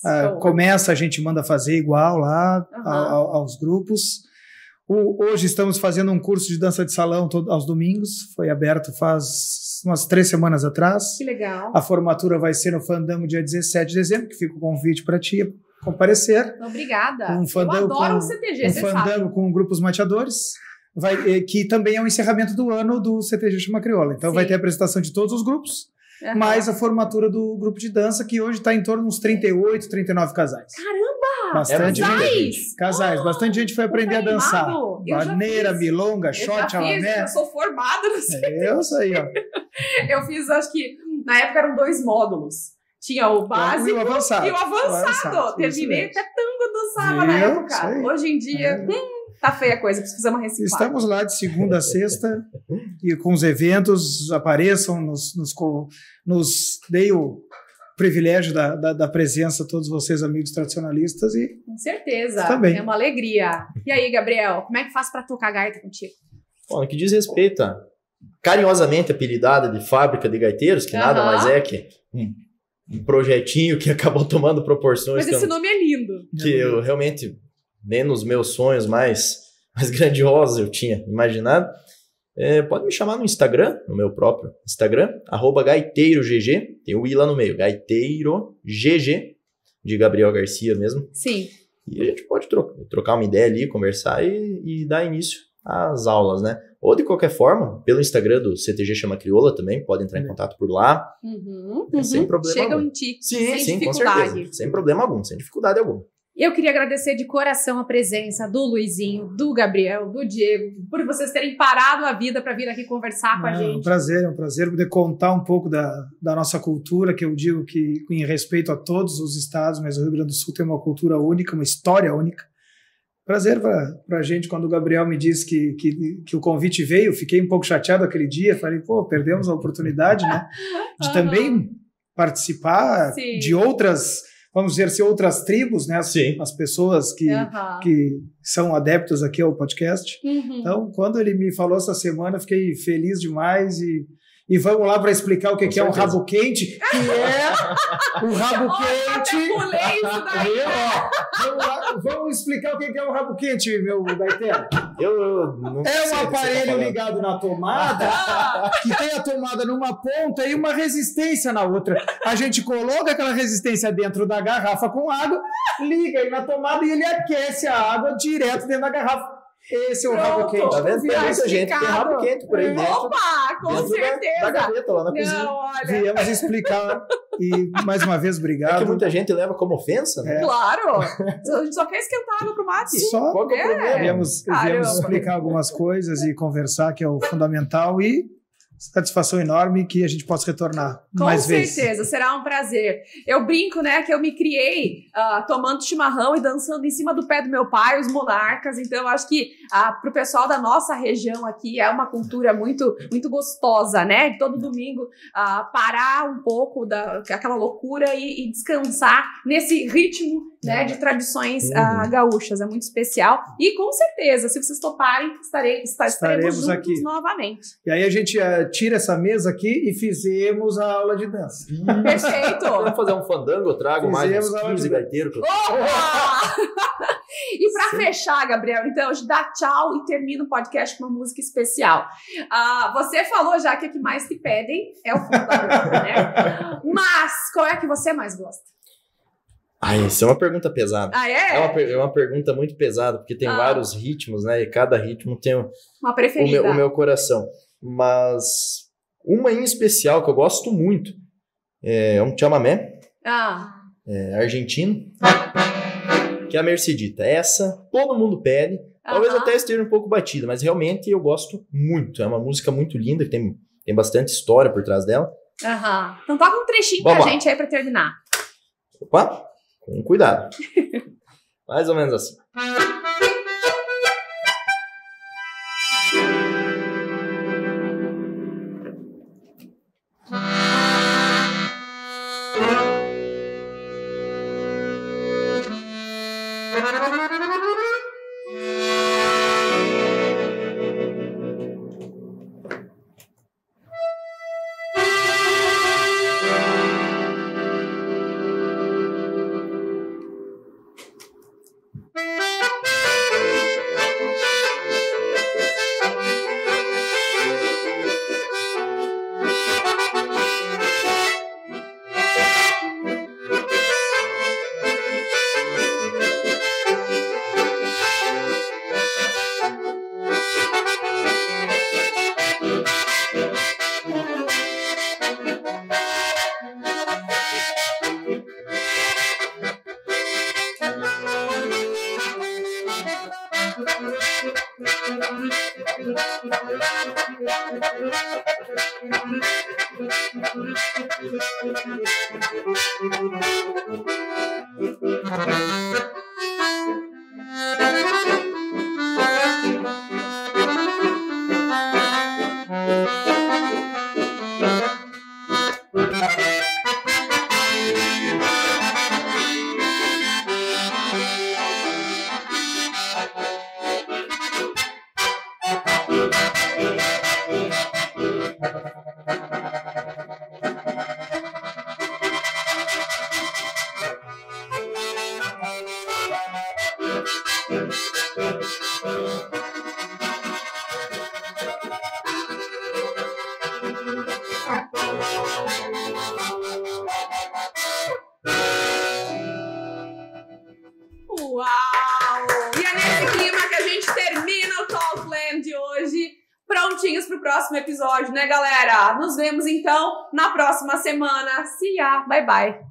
uh, começa, a gente manda fazer igual lá uhum. a, a, aos grupos. O, hoje estamos fazendo um curso de dança de salão todo, aos domingos, foi aberto faz umas três semanas atrás. Que legal. A formatura vai ser no Fandango dia 17 de dezembro, que fica o convite para ti, comparecer. Obrigada. Um fandango Eu adoro com, o CTG, um fandango com grupos mateadores. Vai, eh, que também é o encerramento do ano do CTG Chama Crioula. Então Sim. vai ter a apresentação de todos os grupos. Uhum. mais a formatura do grupo de dança, que hoje está em torno dos uns 38, 39 casais. Caramba! Bastante é casais! Gente. Casais, oh, bastante gente foi aprender a dançar. Baneira, milonga, shot, alamé. Eu sou formada no CTG. É isso aí, ó. eu fiz, acho que, na época eram dois módulos. Tinha o básico e, o avançado, e o avançado. O avançado Terminei até tango do sábado na época. Sei. Hoje em dia, é. hum, tá feia a coisa, precisamos reciclar. Estamos lá de segunda a sexta e com os eventos apareçam, nos, nos, nos dei o privilégio da, da, da presença a todos vocês, amigos tradicionalistas. E com certeza. Também. É uma alegria. E aí, Gabriel, como é que faz para tocar gaita contigo? Bom, que diz respeito a carinhosamente apelidada de fábrica de gaiteiros, que uhum. nada mais é que um um projetinho que acabou tomando proporções. Mas esse nome é lindo. Que é eu realmente, nem nos meus sonhos mais, mais grandiosos eu tinha imaginado. É, pode me chamar no Instagram, no meu próprio Instagram, arroba gaiteirogg, tem o i lá no meio, gaiteirogg, de Gabriel Garcia mesmo. Sim. E a gente pode trocar, trocar uma ideia ali, conversar e, e dar início as aulas, né? Ou de qualquer forma, pelo Instagram do CTG Chama Crioula também, pode entrar em uhum. contato por lá. Uhum, é uhum. Sem problema Chega algum. um tique, sim, sem sim, dificuldade. Com certeza, sem problema algum, sem dificuldade alguma. Eu queria agradecer de coração a presença do Luizinho, do Gabriel, do Diego, por vocês terem parado a vida para vir aqui conversar com é, a gente. É um prazer, é um prazer poder contar um pouco da, da nossa cultura, que eu digo que, em respeito a todos os estados, mas o Rio Grande do Sul tem uma cultura única, uma história única prazer para a gente quando o Gabriel me disse que, que, que, o convite veio. Fiquei um pouco chateado aquele dia. Falei, pô, perdemos a oportunidade, né? De também participar Sim. de outras, vamos dizer assim, outras tribos, né? As, Sim. as pessoas que, uhum. que são adeptos aqui ao podcast. Uhum. Então, quando ele me falou essa semana, fiquei feliz demais e e vamos lá para explicar o que, que é um rabo quente, que é um rabo quente. Oh, eu, ó, vamos, lá, vamos explicar o que, que é um rabo quente, meu Baiteiro. Eu, eu não é um tá aparelho tá ligado na tomada que tem a tomada numa ponta e uma resistência na outra. A gente coloca aquela resistência dentro da garrafa com água, liga aí na tomada e ele aquece a água direto dentro da garrafa. Esse é o Pronto. rabo quente. Tá vendo? Tem muita gente tem rabo quente por aí. Né? Opa! com certeza. Da, da gaveta lá na cozinha. Não, olha. Viemos explicar. E mais uma vez, obrigado. É que muita gente leva como ofensa, né? É. Claro. A gente só quer esquentar água pro mate. Só. Qual é o é. problema? Viemos, viemos explicar algumas coisas e conversar, que é o fundamental. E satisfação enorme que a gente possa retornar Com mais certeza, vezes. Com certeza, será um prazer. Eu brinco, né, que eu me criei uh, tomando chimarrão e dançando em cima do pé do meu pai, os monarcas. Então, eu acho que uh, ah, para o pessoal da nossa região aqui é uma cultura muito, muito gostosa, né? Todo domingo uh, parar um pouco daquela loucura e, e descansar nesse ritmo né, de uhum. tradições uhum. uh, gaúchas. É muito especial. E com certeza, se vocês toparem, estarei, estaremos, juntos aqui. novamente. E aí a gente uh, tira essa mesa aqui e fizemos a aula de dança. Hum. Perfeito! Vamos fazer um fandango, eu trago fizemos mais uns 15 gaiteiros. E para fechar, Gabriel, então, dá tchau e termino o podcast com uma música especial. Ah, você falou já que o é que mais te pedem é o fandango, né? Mas qual é que você mais gosta? Ah, isso é uma pergunta pesada. Ah, é? É uma, é uma pergunta muito pesada, porque tem ah. vários ritmos, né? E cada ritmo tem uma preferida. O meu, o meu coração. Mas uma em especial que eu gosto muito é, é um chamamé. Ah. É, argentino. Que é a Mercedita. Essa todo mundo pede. Talvez uh -huh. até esteja um pouco batida, mas realmente eu gosto muito. É uma música muito linda, que tem, tem bastante história por trás dela. Aham. Uh -huh. Então toca um trechinho Vamos pra lá. gente aí pra terminar. Opa! Com cuidado. Mais ou menos assim. Thank you. bye bye.